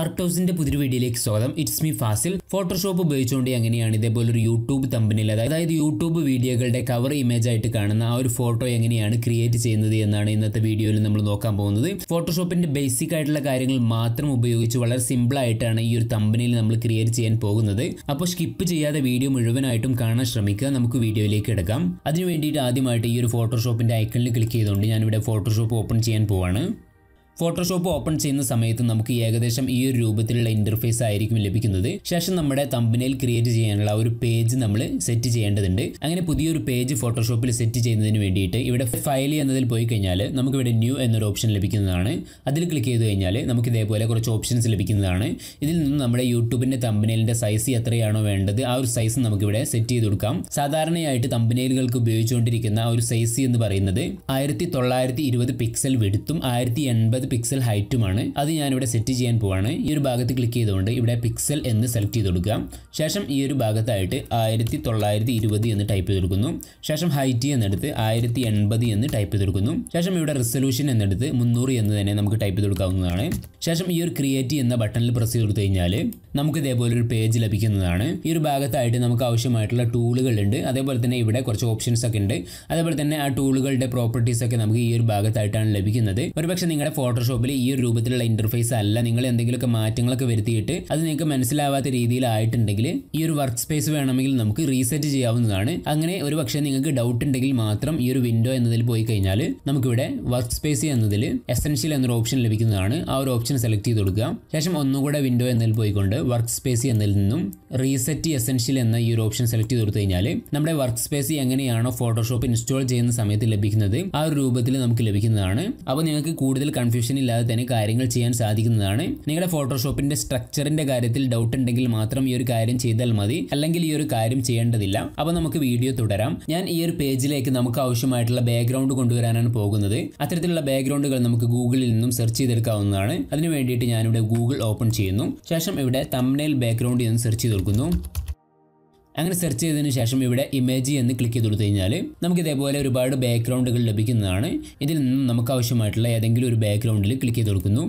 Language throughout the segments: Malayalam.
ആർട്ട് ഹൗസിന്റെ പുതിയൊരു വീഡിയോയിലേക്ക് സ്വാഗതം ഇറ്റ്സ് മീ ഫാസിൽ ഫോട്ടോഷോപ്പ് ഉപയോഗിച്ചുകൊണ്ട് എങ്ങനെയാണ് ഇതേപോലെ ഒരു യൂട്യൂബ് തമ്പനിൽ അതായത് യൂട്യൂബ് വീഡിയോകളുടെ കവർ ഇമേജ് ആയിട്ട് കാണുന്ന ആ ഒരു ഫോട്ടോ എങ്ങനെയാണ് ക്രിയേറ്റ് ചെയ്യുന്നത് എന്നാണ് ഇന്നത്തെ വീഡിയോയിൽ നമ്മൾ നോക്കാൻ പോകുന്നത് ഫോട്ടോഷോപ്പിന്റെ ബേസിക് ആയിട്ടുള്ള കാര്യങ്ങൾ മാത്രം ഉപയോഗിച്ച് വളരെ സിമ്പിൾ ആയിട്ടാണ് ഈ ഒരു തമ്പനിയിൽ നമ്മൾ ക്രിയേറ്റ് ചെയ്യാൻ പോകുന്നത് അപ്പോൾ സ്കിപ്പ് ചെയ്യാതെ വീഡിയോ മുഴുവനായിട്ടും കാണാൻ ശ്രമിക്കുക നമുക്ക് വീഡിയോയിലേക്ക് എടുക്കാം അതിനു വേണ്ടിയിട്ട് ആദ്യമായിട്ട് ഈ ഒരു ഫോട്ടോഷോപ്പിന്റെ ഐക്കണിൽ ക്ലിക്ക് ചെയ്തുകൊണ്ട് ഞാനിവിടെ ഫോട്ടോഷോപ്പ് ഓപ്പൺ ചെയ്യാൻ പോവാണ് ഫോട്ടോഷോപ്പ് ഓപ്പൺ ചെയ്യുന്ന സമയത്ത് നമുക്ക് ഏകദേശം ഈ ഒരു രൂപത്തിലുള്ള ഇന്റർഫേസ് ആയിരിക്കും ലഭിക്കുന്നത് ശേഷം നമ്മുടെ തമ്പനയിൽ ക്രിയേറ്റ് ചെയ്യാനുള്ള ഒരു പേജ് നമ്മൾ സെറ്റ് ചെയ്യേണ്ടതുണ്ട് അങ്ങനെ പുതിയൊരു പേജ് ഫോട്ടോഷോപ്പിൽ സെറ്റ് ചെയ്യുന്നതിന് വേണ്ടിയിട്ട് ഇവിടെ ഫയൽ എന്നതിൽ പോയി കഴിഞ്ഞാൽ നമുക്ക് ഇവിടെ ന്യൂ എന്നൊരു ഓപ്ഷൻ ലഭിക്കുന്നതാണ് അതിൽ ക്ലിക്ക് ചെയ്ത് കഴിഞ്ഞാൽ നമുക്ക് ഇതേപോലെ കുറച്ച് ഓപ്ഷൻസ് ലഭിക്കുന്നതാണ് ഇതിൽ നിന്ന് നമ്മുടെ യൂട്യൂബിൻ്റെ തമ്പനയിലിൻ്റെ സൈസ് എത്രയാണോ വേണ്ടത് ആ ഒരു സൈസ് നമുക്കിവിടെ സെറ്റ് ചെയ്ത് കൊടുക്കാം സാധാരണയായിട്ട് തമ്പനയിലുകൾക്ക് ഉപയോഗിച്ചുകൊണ്ടിരിക്കുന്ന ഒരു സൈസ് എന്ന് പറയുന്നത് ആയിരത്തി തൊള്ളായിരത്തി ഇരുപത് പിക്സൽ വെടുത്തും ആയിരത്തി എൺപത് പിക്സൽ ഹൈറ്റുമാണ് അത് ഞാനിവിടെ സെറ്റ് ചെയ്യാൻ പോവാണ് ഈ ഒരു ഭാഗത്ത് ക്ലിക്ക് ചെയ്തുകൊണ്ട് ഇവിടെ പിക്സൽ എന്ന് സെലക്ട് ചെയ്ത് കൊടുക്കുക ശേഷം ഈ ഒരു ഭാഗത്തായിട്ട് ആയിരത്തി എന്ന് ടൈപ്പ് ചെയ്ത് കൊടുക്കുന്നു ശേഷം ഹൈറ്റ് എന്നെടുത്ത് ആയിരത്തി എന്ന് ടൈപ്പ് ചെയ്ത് കൊടുക്കുന്നു ശേഷം ഇവിടെ റിസൊല്യൂഷൻ എന്നെടുത്ത് മുന്നൂറ് എന്ന് തന്നെ നമുക്ക് ടൈപ്പ് ചെയ്ത് കൊടുക്കാവുന്നതാണ് ശേഷം ഈ ഒരു ക്രിയേറ്റ് എന്ന ബട്ടണിൽ പ്രസ് ചെയ്ത് കൊടുത്തു കഴിഞ്ഞാൽ നമുക്ക് ഇതേപോലെ ഒരു പേജ് ലഭിക്കുന്നതാണ് ഈ ഒരു ഭാഗത്തായിട്ട് നമുക്ക് ആവശ്യമായിട്ടുള്ള ടൂളുകളുണ്ട് അതേപോലെ തന്നെ ഇവിടെ കുറച്ച് ഓപ്ഷൻസ് ഒക്കെ ഉണ്ട് അതേപോലെ തന്നെ ആ ടൂളുകളുടെ പ്രോപ്പർട്ടീസ് ഒക്കെ നമുക്ക് ഈ ഒരു ഭാഗത്തായിട്ടാണ് ലഭിക്കുന്നത് ഒരുപക്ഷെ നിങ്ങളുടെ ഫോൺ ഫോട്ടോഷോപ്പിൽ ഈ ഒരു രൂപത്തിലുള്ള ഇന്റർഫേസ് അല്ല നിങ്ങൾ എന്തെങ്കിലുമൊക്കെ മാറ്റങ്ങളൊക്കെ വരുത്തിയിട്ട് അത് നിങ്ങൾക്ക് മനസ്സിലാവാത്ത രീതിയിലായിട്ടുണ്ടെങ്കിൽ ഈ ഒരു വർക്ക് സ്പേസ് വേണമെങ്കിൽ നമുക്ക് റീസെറ്റ് ചെയ്യാവുന്നതാണ് അങ്ങനെ ഒരു പക്ഷേ നിങ്ങൾക്ക് ഡൗട്ട് ഉണ്ടെങ്കിൽ മാത്രം ഈ ഒരു വിൻഡോ എന്നതിൽ പോയി കഴിഞ്ഞാൽ നമുക്കിവിടെ വർക്ക് സ്പേസ് എന്നതിൽ എസെൻഷ്യൽ എന്നൊരു ഓപ്ഷൻ ലഭിക്കുന്നതാണ് ആ ഒരു ഓപ്ഷൻ സെലക്ട് ചെയ്ത് കൊടുക്കുക ശേഷം ഒന്നുകൂടെ വിൻഡോ എന്നതിൽ പോയിക്കൊണ്ട് വർക്ക് സ്പേസ് എന്നതിൽ നിന്നും റീസെറ്റ് എസെൻഷ്യൽ എന്ന ഈ ഒരു ഓപ്ഷൻ സെലക്ട് ചെയ്ത് കൊടുത്തു കഴിഞ്ഞാൽ നമ്മുടെ വർക്ക് സ്പേസ് എങ്ങനെയാണോ ഫോട്ടോഷോപ്പ് ഇൻസ്റ്റാൾ ചെയ്യുന്ന സമയത്ത് ലഭിക്കുന്നത് ആ ഒരു രൂപത്തിൽ നമുക്ക് ലഭിക്കുന്നതാണ് അപ്പോൾ നിങ്ങൾക്ക് കൂടുതൽ കൺഫ്യൂഷൻ കൺഫ്യൂഷൻ ഇല്ലാതെ തന്നെ കാര്യങ്ങൾ ചെയ്യാൻ സാധിക്കുന്നതാണ് നിങ്ങളുടെ ഫോട്ടോഷോപ്പിന്റെ സ്ട്രക്ചറിന്റെ കാര്യത്തിൽ ഡൗട്ട് ഉണ്ടെങ്കിൽ മാത്രം ഈ ഒരു കാര്യം ചെയ്താൽ മതി അല്ലെങ്കിൽ ഈ ഒരു കാര്യം ചെയ്യേണ്ടതില്ല അപ്പോൾ നമുക്ക് വീഡിയോ തുടരാം ഞാൻ ഈ ഒരു പേജിലേക്ക് നമുക്ക് ആവശ്യമായിട്ടുള്ള ബാക്ക്ഗ്രൗണ്ട് കൊണ്ടുവരാനാണ് പോകുന്നത് അത്തരത്തിലുള്ള ബാക്ക്ഗ്രൗണ്ടുകൾ നമുക്ക് ഗൂഗിളിൽ നിന്നും സെർച്ച് ചെയ്തെടുക്കാവുന്നതാണ് അതിനു വേണ്ടിയിട്ട് ഞാനിവിടെ ഗൂഗിൾ ഓപ്പൺ ചെയ്യുന്നു ശേഷം ഇവിടെ തമ്മനെയിൽ ബാക്ക്ഗ്രൗണ്ട് എന്ന് സെർച്ച് ചെയ്ത് കൊടുക്കുന്നു അങ്ങനെ സെർച്ച് ചെയ്തതിന് ശേഷം ഇവിടെ ഇമേജ് എന്ന് ക്ലിക്ക് ചെയ്ത് കൊടുത്തു കഴിഞ്ഞാൽ നമുക്ക് ഇതേപോലെ ഒരുപാട് ബാക്ക്ഗ്രൗണ്ടുകൾ ലഭിക്കുന്നതാണ് ഇതിൽ നിന്നും നമുക്ക് ആവശ്യമായിട്ടുള്ള ഏതെങ്കിലും ഒരു ബാക്ക്ഗ്രൗണ്ടിൽ ക്ലിക്ക് ചെയ്ത് കൊടുക്കുന്നു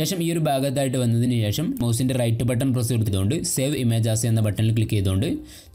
ശേഷം ഈ ഒരു ഭാഗത്തായിട്ട് വന്നതിന് ശേഷം മൗസിൻ്റെ റൈറ്റ് ബട്ടൺ പ്രസ് കൊടുത്തതുകൊണ്ട് സേവ് ആസ് എന്ന ബട്ടണിൽ ക്ലിക്ക് ചെയ്തുകൊണ്ട്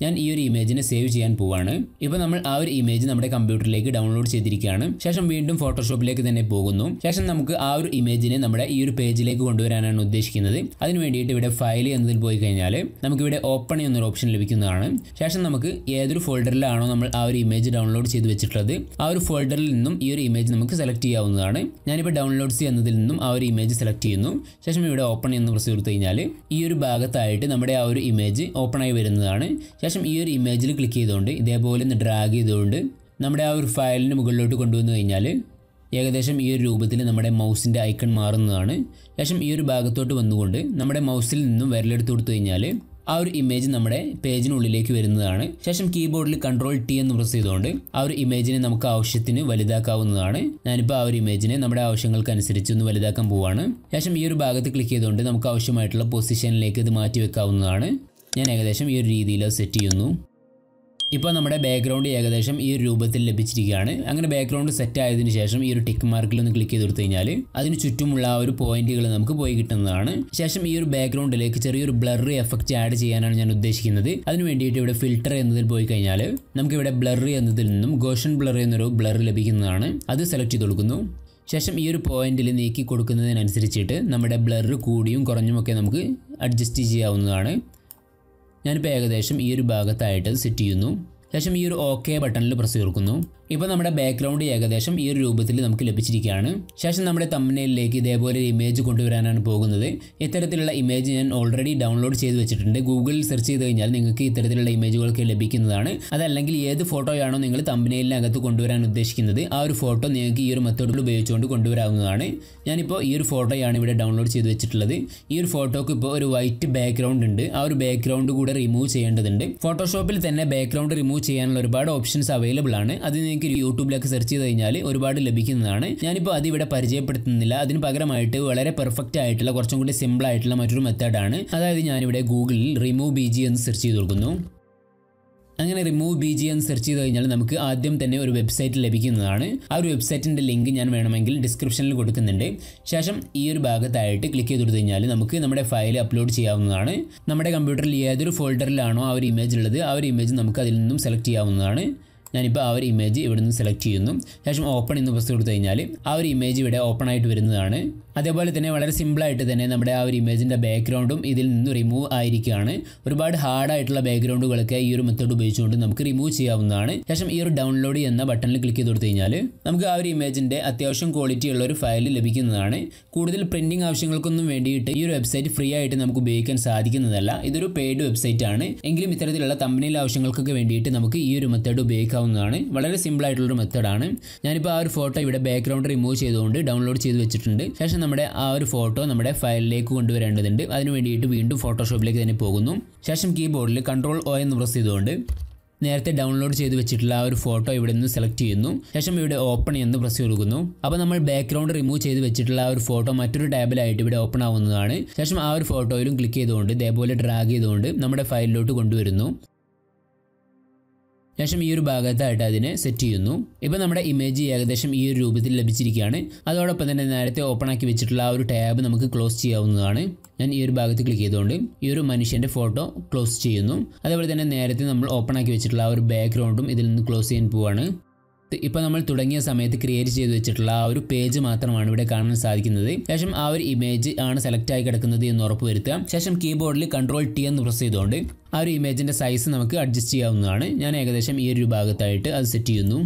ഞാൻ ഈ ഒരു ഇമേജിനെ സേവ് ചെയ്യാൻ പോവാണ് ഇപ്പോൾ നമ്മൾ ആ ഒരു ഇമേജ് നമ്മുടെ കമ്പ്യൂട്ടറിലേക്ക് ഡൗൺലോഡ് ചെയ്തിരിക്കുകയാണ് ശേഷം വീണ്ടും ഫോട്ടോഷോപ്പിലേക്ക് തന്നെ പോകുന്നു ശേഷം നമുക്ക് ആ ഒരു ഇമേജിനെ നമ്മുടെ ഈ ഒരു പേജിലേക്ക് കൊണ്ടുവരാനാണ് ഉദ്ദേശിക്കുന്നത് അതിന് വേണ്ടിയിട്ട് ഇവിടെ ഫയൽ എന്നതിൽ പോയി കഴിഞ്ഞാൽ നമുക്കിവിടെ ഓപ്പൺ എന്നൊരു ഓപ്ഷൻ ലഭിക്കുന്നതാണ് ശേഷം നമുക്ക് ഏതൊരു ഫോൾഡറിലാണോ നമ്മൾ ആ ഒരു ഇമേജ് ഡൗൺലോഡ് ചെയ്ത് വെച്ചിട്ടുള്ളത് ആ ഒരു ഫോൾഡറിൽ നിന്നും ഈ ഒരു ഇമേജ് നമുക്ക് സെലക്ട് ചെയ്യാവുന്നതാണ് ഞാനിപ്പോൾ ഡൗൺലോഡ്സ് എന്നതിൽ നിന്നും ആ ഒരു ഇമേജ് സെലക്ട് ചെയ്യുന്നു ശേഷം ഇവിടെ ഓപ്പൺ എന്ന് പ്രസ് കൊടുത്തു കഴിഞ്ഞാൽ ഈ ഒരു ഭാഗത്തായിട്ട് നമ്മുടെ ആ ഒരു ഇമേജ് ഓപ്പണായി വരുന്നതാണ് ശേഷം ഈ ഒരു ഇമേജിൽ ക്ലിക്ക് ചെയ്തുകൊണ്ട് ഇതേപോലെ ഒന്ന് ഡ്രാഗ് ചെയ്തുകൊണ്ട് നമ്മുടെ ആ ഒരു ഫയലിൻ്റെ മുകളിലോട്ട് കൊണ്ടുവന്നു കഴിഞ്ഞാൽ ഏകദേശം ഈ ഒരു രൂപത്തിൽ നമ്മുടെ മൗസിൻ്റെ ഐക്കൺ മാറുന്നതാണ് ശേഷം ഈ ഒരു ഭാഗത്തോട്ട് വന്നുകൊണ്ട് നമ്മുടെ മൗസിൽ നിന്നും വിരലെടുത്ത് കൊടുത്തു കഴിഞ്ഞാൽ ആ ഒരു ഇമേജ് നമ്മുടെ പേജിനുള്ളിലേക്ക് വരുന്നതാണ് ശേഷം കീബോർഡിൽ കൺട്രോൾ ടി എന്ന് പ്രസ് ചെയ്തുകൊണ്ട് ആ ഒരു ഇമേജിനെ നമുക്ക് ആവശ്യത്തിന് വലുതാക്കാവുന്നതാണ് ഞാനിപ്പോൾ ആ ഒരു ഇമേജിനെ നമ്മുടെ ആവശ്യങ്ങൾക്ക് അനുസരിച്ച് ഒന്ന് വലുതാക്കാൻ പോവാണ് ശേഷം ഈ ഒരു ഭാഗത്ത് ക്ലിക്ക് ചെയ്തുകൊണ്ട് നമുക്ക് ആവശ്യമായിട്ടുള്ള പൊസിഷനിലേക്ക് ഇത് മാറ്റി വെക്കാവുന്നതാണ് ഞാൻ ഏകദേശം ഈ ഒരു രീതിയിൽ സെറ്റ് ചെയ്യുന്നു ഇപ്പോൾ നമ്മുടെ ബാക്ക്ഗ്രൗണ്ട് ഏകദേശം ഈ ഒരു രൂപത്തിൽ ലഭിച്ചിരിക്കുകയാണ് അങ്ങനെ ബാക്ക്ഗ്രൗണ്ട് സെറ്റ് ആയതിനു ശേഷം ഈ ഒരു ടിക്ക് മാർക്കിൽ ഒന്ന് ക്ലിക്ക് ചെയ്ത് കൊടുത്തു കഴിഞ്ഞാൽ അതിന് ചുറ്റുമുള്ള ആ ഒരു പോയിന്റുകൾ നമുക്ക് പോയി കിട്ടുന്നതാണ് ശേഷം ഈ ഒരു ബാക്ക്ഗ്രൗണ്ടിലേക്ക് ചെറിയൊരു ബ്ലറ് എഫക്റ്റ് ആഡ് ചെയ്യാനാണ് ഞാൻ ഉദ്ദേശിക്കുന്നത് അതിന് വേണ്ടിയിട്ട് ഇവിടെ ഫിൽറ്റർ എന്നതിൽ പോയി കഴിഞ്ഞാൽ നമുക്ക് ഇവിടെ ബ്ലർ എന്നതിൽ നിന്നും ഗോഷൻ ബ്ലർ എന്നൊരു ബ്ലർ ലഭിക്കുന്നതാണ് അത് സെലക്ട് ചെയ്ത് കൊടുക്കുന്നു ശേഷം ഈ ഒരു പോയിന്റിൽ നീക്കി കൊടുക്കുന്നതിനനുസരിച്ചിട്ട് നമ്മുടെ ബ്ലർ കൂടിയും കുറഞ്ഞുമൊക്കെ നമുക്ക് അഡ്ജസ്റ്റ് ചെയ്യാവുന്നതാണ് ഞാനിപ്പോൾ ഏകദേശം ഈ ഒരു ഭാഗത്തായിട്ട് സെറ്റ് ചെയ്യുന്നു ശേഷം ഈ ഒരു ഓക്കെ ബട്ടണിൽ പ്രസ് ചേർക്കുന്നു ഇപ്പോൾ നമ്മുടെ ബാക്ക്ഗ്രൗണ്ട് ഏകദേശം ഈ ഒരു രൂപത്തിൽ നമുക്ക് ലഭിച്ചിരിക്കുകയാണ് ശേഷം നമ്മുടെ തമ്മിലേക്ക് ഇതേപോലെ ഒരു ഇമേജ് കൊണ്ടുവരാനാണ് പോകുന്നത് ഇത്തരത്തിലുള്ള ഇമേജ് ഞാൻ ഓൾറെഡി ഡൗൺലോഡ് ചെയ്ത് വെച്ചിട്ടുണ്ട് ഗൂഗിളിൽ സെർച്ച് ചെയ്ത് കഴിഞ്ഞാൽ നിങ്ങൾക്ക് ഇത്തരത്തിലുള്ള ഇമേജുകളൊക്കെ ലഭിക്കുന്നതാണ് അതല്ലെങ്കിൽ ഏത് ഫോട്ടോയാണോ നിങ്ങൾ തമ്പനയിലിനകത്ത് കൊണ്ടുവരാൻ ഉദ്ദേശിക്കുന്നത് ആ ഒരു ഫോട്ടോ നിങ്ങൾക്ക് ഈ ഒരു മെത്തേഡിൽ ഉപയോഗിച്ചുകൊണ്ട് കൊണ്ടുവരാവുന്നതാണ് ഞാനിപ്പോൾ ഈ ഒരു ഫോട്ടോയാണ് ഇവിടെ ഡൗൺലോഡ് ചെയ്ത് വെച്ചിട്ടുള്ളത് ഈ ഒരു ഫോട്ടോക്ക് ഇപ്പോൾ ഒരു വൈറ്റ് ബാക്ക്ഗ്രൗണ്ട് ഉണ്ട് ആ ഒരു ബാക്ക്ഗ്രൗണ്ട് കൂടെ റിമൂവ് ചെയ്യേണ്ടതുണ്ട് ഫോട്ടോഷോപ്പിൽ തന്നെ ബാക്ക്ഗ്രൗണ്ട് റിമൂവ് ചെയ്യാനുള്ള ഒരുപാട് ഓപ്ഷൻസ് അവൈലബിൾ ആണ് അത് നിങ്ങൾക്ക് യൂട്യൂബിലൊക്കെ സെർച്ച് ചെയ്ത് കഴിഞ്ഞാൽ ഒരുപാട് ലഭിക്കുന്നതാണ് ഞാനിപ്പോൾ അതിവിടെ പരിചയപ്പെടുത്തുന്നില്ല അതിന് പകരമായിട്ട് വളരെ പെർഫെക്റ്റ് ആയിട്ടുള്ള കുറച്ചും കൂടി സിമ്പിൾ ആയിട്ടുള്ള മറ്റൊരു മെത്തേഡാണ് അതായത് ഞാനിവിടെ ഗൂഗിളിൽ റിമൂവ് ബി ജി എന്ന് സെർച്ച് ചെയ്ത് കൊടുക്കുന്നു അങ്ങനെ റിമൂവ് ബി ജി എന്ന് സെർച്ച് ചെയ്ത് കഴിഞ്ഞാൽ നമുക്ക് ആദ്യം തന്നെ ഒരു വെബ്സൈറ്റ് ലഭിക്കുന്നതാണ് ആ ഒരു വെബ്സൈറ്റിൻ്റെ ലിങ്ക് ഞാൻ വേണമെങ്കിൽ ഡിസ്ക്രിപ്ഷനിൽ കൊടുക്കുന്നുണ്ട് ശേഷം ഈ ഒരു ഭാഗത്തായിട്ട് ക്ലിക്ക് ചെയ്ത് കൊടുത്തു കഴിഞ്ഞാൽ നമുക്ക് നമ്മുടെ ഫയൽ അപ്ലോഡ് ചെയ്യാവുന്നതാണ് നമ്മുടെ കമ്പ്യൂട്ടറിൽ ഏതൊരു ഫോൾഡറിലാണോ ആ ഒരു ഇമേജ് ഉള്ളത് ആ ഒരു ഇമേജ് നമുക്ക് അതിൽ നിന്നും സെലക്ട് ചെയ്യാവുന്നതാണ് ഞാനിപ്പോൾ ആ ഒരു ഇമേജ് ഇവിടെ നിന്ന് സെലക്ട് ചെയ്യുന്നു ശേഷം ഓപ്പൺ എന്ന് പ്രസ് കൊടുത്തു കഴിഞ്ഞാൽ ആ ഒരു ഇമേജ് ഇവിടെ ഓപ്പൺ ആയിട്ട് വരുന്നതാണ് അതേപോലെ തന്നെ വളരെ സിമ്പിളായിട്ട് തന്നെ നമ്മുടെ ആ ഒരു ഇമേജിൻ്റെ ബാക്ക്ഗ്രൗണ്ടും ഇതിൽ നിന്ന് റിമൂവ് ആയിരിക്കുകയാണ് ഒരുപാട് ഹാർഡായിട്ടുള്ള ബാക്ക്ഗ്രൗണ്ടുകളൊക്കെ ഈ ഒരു മെത്തേഡ് ഉപയോഗിച്ചുകൊണ്ട് നമുക്ക് റിമൂവ് ചെയ്യാവുന്നതാണ് ശേഷം ഈ ഒരു ഡൗൺലോഡ് എന്ന ബട്ടണിൽ ക്ലിക്ക് ചെയ്ത് കൊടുത്തു കഴിഞ്ഞാൽ നമുക്ക് ആ ഒരു ഇമേജിൻ്റെ അത്യാവശ്യം ക്വാളിറ്റി ഉള്ള ഒരു ഫയൽ ലഭിക്കുന്നതാണ് കൂടുതൽ പ്രിൻറ്റിംഗ് ആവശ്യങ്ങൾക്കൊന്നും വേണ്ടിയിട്ട് ഈ ഒരു വെബ്സൈറ്റ് ഫ്രീ ആയിട്ട് നമുക്ക് ഉപയോഗിക്കാൻ സാധിക്കുന്നതല്ല ഇതൊരു പെയ്ഡ് വെബ്സൈറ്റ് ആണ് എങ്കിലും ഇത്തരത്തിലുള്ള തമ്പനിയിൽ ആവശ്യങ്ങൾക്കൊക്കെ വേണ്ടിയിട്ട് നമുക്ക് ഈ ഒരു മെത്തേഡ് ഉപയോഗിക്കാവുന്നതാണ് വളരെ സിമ്പിൾ ആയിട്ടുള്ളൊരു മെത്തേഡാണ് ഞാനിപ്പോൾ ആ ഒരു ഫോട്ടോ ഇവിടെ ബാക്ക്ഗ്രൗണ്ട് റിമൂവ് ചെയ്തുകൊണ്ട് ഡൗൺലോഡ് ചെയ്ത് വെച്ചിട്ടുണ്ട് ശേഷം നമ്മുടെ ആ ഒരു ഫോട്ടോ നമ്മുടെ ഫയലിലേക്ക് കൊണ്ടുവരേണ്ടതുണ്ട് അതിന് വേണ്ടിയിട്ട് വീണ്ടും ഫോട്ടോഷോപ്പിലേക്ക് തന്നെ പോകുന്നു ശേഷം കീബോർഡിൽ കൺട്രോൾ ഓ എന്ന് പ്രസ് ചെയ്തുകൊണ്ട് നേരത്തെ ഡൗൺലോഡ് ചെയ്ത് വെച്ചിട്ടുള്ള ആ ഒരു ഫോട്ടോ ഇവിടെ നിന്ന് സെലക്ട് ചെയ്യുന്നു ശേഷം ഇവിടെ ഓപ്പൺ എന്ന് പ്രസ് കൊടുക്കുന്നു അപ്പോൾ നമ്മൾ ബാക്ക്ഗ്രൗണ്ട് റിമൂവ് ചെയ്ത് വെച്ചിട്ടുള്ള ആ ഒരു ഫോട്ടോ മറ്റൊരു ടാബിലായിട്ട് ഇവിടെ ഓപ്പൺ ആവുന്നതാണ് ശേഷം ആ ഒരു ഫോട്ടോയിലും ക്ലിക്ക് ചെയ്തുകൊണ്ട് ഇതേപോലെ ഡ്രാഗ് ചെയ്തുകൊണ്ട് നമ്മുടെ ഫയലിലോട്ട് കൊണ്ടുവരുന്നു ശേഷം ഈ ഒരു ഭാഗത്തായിട്ട് അതിനെ സെറ്റ് ചെയ്യുന്നു ഇപ്പം നമ്മുടെ ഇമേജ് ഏകദേശം ഈ ഒരു രൂപത്തിൽ ലഭിച്ചിരിക്കുകയാണ് അതോടൊപ്പം തന്നെ നേരത്തെ ഓപ്പൺ ആക്കി വെച്ചിട്ടുള്ള ആ ഒരു ടാബ് നമുക്ക് ക്ലോസ് ചെയ്യാവുന്നതാണ് ഞാൻ ഈ ഒരു ഭാഗത്ത് ക്ലിക്ക് ചെയ്തുകൊണ്ട് ഈ ഒരു മനുഷ്യൻ്റെ ഫോട്ടോ ക്ലോസ് ചെയ്യുന്നു അതേപോലെ തന്നെ നേരത്തെ നമ്മൾ ഓപ്പൺ ആക്കി വെച്ചിട്ടുള്ള ആ ഒരു ബാക്ക്ഗ്രൗണ്ടും ഇതിൽ നിന്ന് ക്ലോസ് ചെയ്യാൻ പോവാണ് ഇപ്പോൾ നമ്മൾ തുടങ്ങിയ സമയത്ത് ക്രിയേറ്റ് ചെയ്ത് വെച്ചിട്ടുള്ള ആ ഒരു പേജ് മാത്രമാണ് ഇവിടെ കാണാൻ സാധിക്കുന്നത് ശേഷം ആ ഒരു ഇമേജ് ആണ് സെലക്ട് ആയി കിടക്കുന്നത് എന്ന് ഉറപ്പ് വരുത്തുക ശേഷം കീബോർഡിൽ കൺട്രോൾ ടി എന്ന് പ്രസ് ചെയ്തുകൊണ്ട് ആ ഒരു ഇമേജിൻ്റെ സൈസ് നമുക്ക് അഡ്ജസ്റ്റ് ചെയ്യാവുന്നതാണ് ഞാൻ ഏകദേശം ഈ ഒരു ഭാഗത്തായിട്ട് അത് സെറ്റ് ചെയ്യുന്നു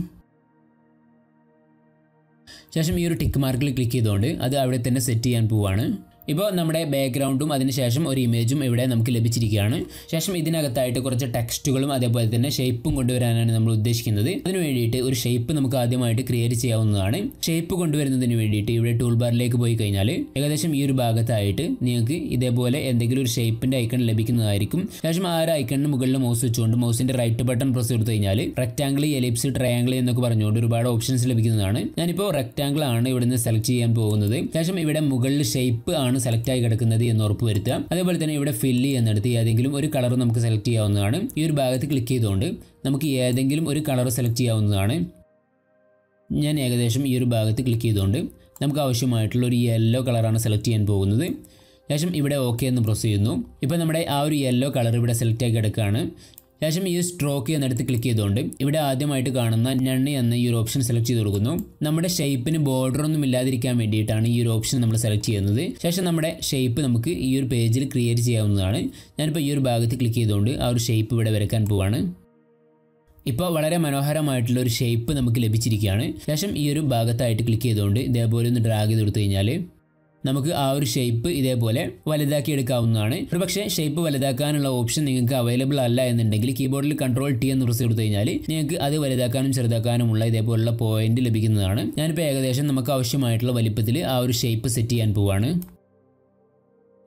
ശേഷം ഈ ഒരു ടിക്ക് മാർക്കിൽ ക്ലിക്ക് ചെയ്തുകൊണ്ട് അത് അവിടെ തന്നെ സെറ്റ് ചെയ്യാൻ പോവാണ് ഇപ്പോൾ നമ്മുടെ ബാക്ക്ഗ്രൗണ്ടും അതിനുശേഷം ഒരു ഇമേജും ഇവിടെ നമുക്ക് ലഭിച്ചിരിക്കുകയാണ് ശേഷം ഇതിനകത്തായിട്ട് കുറച്ച് ടെക്സ്റ്റുകളും അതേപോലെ തന്നെ ഷേപ്പും കൊണ്ടുവരാനാണ് നമ്മൾ ഉദ്ദേശിക്കുന്നത് അതിനു വേണ്ടിയിട്ട് ഒരു ഷേപ്പ് നമുക്ക് ആദ്യമായിട്ട് ക്രിയേറ്റ് ചെയ്യാവുന്നതാണ് ഷേപ്പ് കൊണ്ടുവരുന്നതിന് വേണ്ടിയിട്ട് ഇവിടെ ടൂൾ ബാറിലേക്ക് പോയി കഴിഞ്ഞാൽ ഏകദേശം ഈ ഒരു ഭാഗത്തായിട്ട് നിങ്ങൾക്ക് ഇതേപോലെ എന്തെങ്കിലും ഒരു ഷേപ്പിൻ്റെ ഐക്കൺ ലഭിക്കുന്നതായിരിക്കും ശേഷം ആ ഒരു ഐക്കണിന് മുകളിൽ മൗസ് വെച്ചുകൊണ്ട് മൗസിൻ്റെ റൈറ്റ് ബട്ടൺ പ്രസ് കൊടുത്തു കഴിഞ്ഞാൽ റെക്റ്റാംഗിൾ എലിപ്സ് ട്രയാംഗിൾ എന്നൊക്കെ പറഞ്ഞുകൊണ്ട് ഒരുപാട് ഓപ്ഷൻസ് ലഭിക്കുന്നതാണ് ഞാനിപ്പോൾ റെക്റ്റാംഗിൾ ആണ് ഇവിടുന്ന് സെലക്ട് ചെയ്യാൻ പോകുന്നത് ശേഷം ഇവിടെ മുകളിൽ ഷേപ്പ് ആണ് ആണ് സെലക്ട് ആയി കിടക്കുന്നത് എന്ന് ഉറപ്പ് അതേപോലെ തന്നെ ഇവിടെ ഫില്ല് എന്നെടുത്ത് ഏതെങ്കിലും ഒരു കളർ നമുക്ക് സെലക്ട് ചെയ്യാവുന്നതാണ് ഈ ഒരു ഭാഗത്ത് ക്ലിക്ക് ചെയ്തുകൊണ്ട് നമുക്ക് ഏതെങ്കിലും ഒരു കളർ സെലക്ട് ചെയ്യാവുന്നതാണ് ഞാൻ ഏകദേശം ഈ ഒരു ഭാഗത്ത് ക്ലിക്ക് ചെയ്തുകൊണ്ട് നമുക്ക് ആവശ്യമായിട്ടുള്ള ഒരു യെല്ലോ കളറാണ് സെലക്ട് ചെയ്യാൻ പോകുന്നത് ശേഷം ഇവിടെ ഓക്കെ എന്ന് പ്രൊസ് ചെയ്യുന്നു ഇപ്പോൾ നമ്മുടെ ആ ഒരു യെല്ലോ കളർ ഇവിടെ സെലക്ട് ആയി കിടക്കുകയാണ് ശേഷം ഈ സ്ട്രോക്ക് എന്നെടുത്ത് ക്ലിക്ക് ചെയ്തുകൊണ്ട് ഇവിടെ ആദ്യമായിട്ട് കാണുന്ന നണ്ണ് എന്ന ഈ ഒരു ഓപ്ഷൻ സെലക്ട് ചെയ്ത് കൊടുക്കുന്നു നമ്മുടെ ഷേപ്പിന് ബോർഡർ ഒന്നും ഇല്ലാതിരിക്കാൻ വേണ്ടിയിട്ടാണ് ഈ ഒരു ഓപ്ഷൻ നമ്മൾ സെലക്ട് ചെയ്യുന്നത് ശേഷം നമ്മുടെ ഷേപ്പ് നമുക്ക് ഈ ഒരു പേജിൽ ക്രിയേറ്റ് ചെയ്യാവുന്നതാണ് ഞാനിപ്പോൾ ഈ ഒരു ഭാഗത്ത് ക്ലിക്ക് ചെയ്തുകൊണ്ട് ആ ഒരു ഷേപ്പ് ഇവിടെ വരയ്ക്കാൻ പോവാണ് ഇപ്പോൾ വളരെ മനോഹരമായിട്ടുള്ള ഒരു ഷേപ്പ് നമുക്ക് ലഭിച്ചിരിക്കുകയാണ് ശേഷം ഈ ഒരു ഭാഗത്തായിട്ട് ക്ലിക്ക് ചെയ്തുകൊണ്ട് ഇതേപോലെ ഒന്ന് ഡ്രാഗ് ചെയ്ത് കൊടുത്തു കഴിഞ്ഞാൽ നമുക്ക് ആ ഒരു ഷേപ്പ് ഇതേപോലെ വലുതാക്കി എടുക്കാവുന്നതാണ് ഒരു പക്ഷേ ഷേപ്പ് വലുതാക്കാനുള്ള ഓപ്ഷൻ നിങ്ങൾക്ക് അവൈലബിൾ അല്ല എന്നുണ്ടെങ്കിൽ കീബോർഡിൽ കൺട്രോൾ ടി എന്ന് പ്രസ് കൊടുത്തു കഴിഞ്ഞാൽ നിങ്ങൾക്ക് അത് വലുതാക്കാനും ചെറുതാക്കാനുമുള്ള ഇതേപോലുള്ള പോയിന്റ് ലഭിക്കുന്നതാണ് ഞാനിപ്പോൾ ഏകദേശം നമുക്ക് ആവശ്യമായിട്ടുള്ള വലിപ്പത്തിൽ ആ ഒരു ഷേപ്പ് സെറ്റ് ചെയ്യാൻ പോവാണ്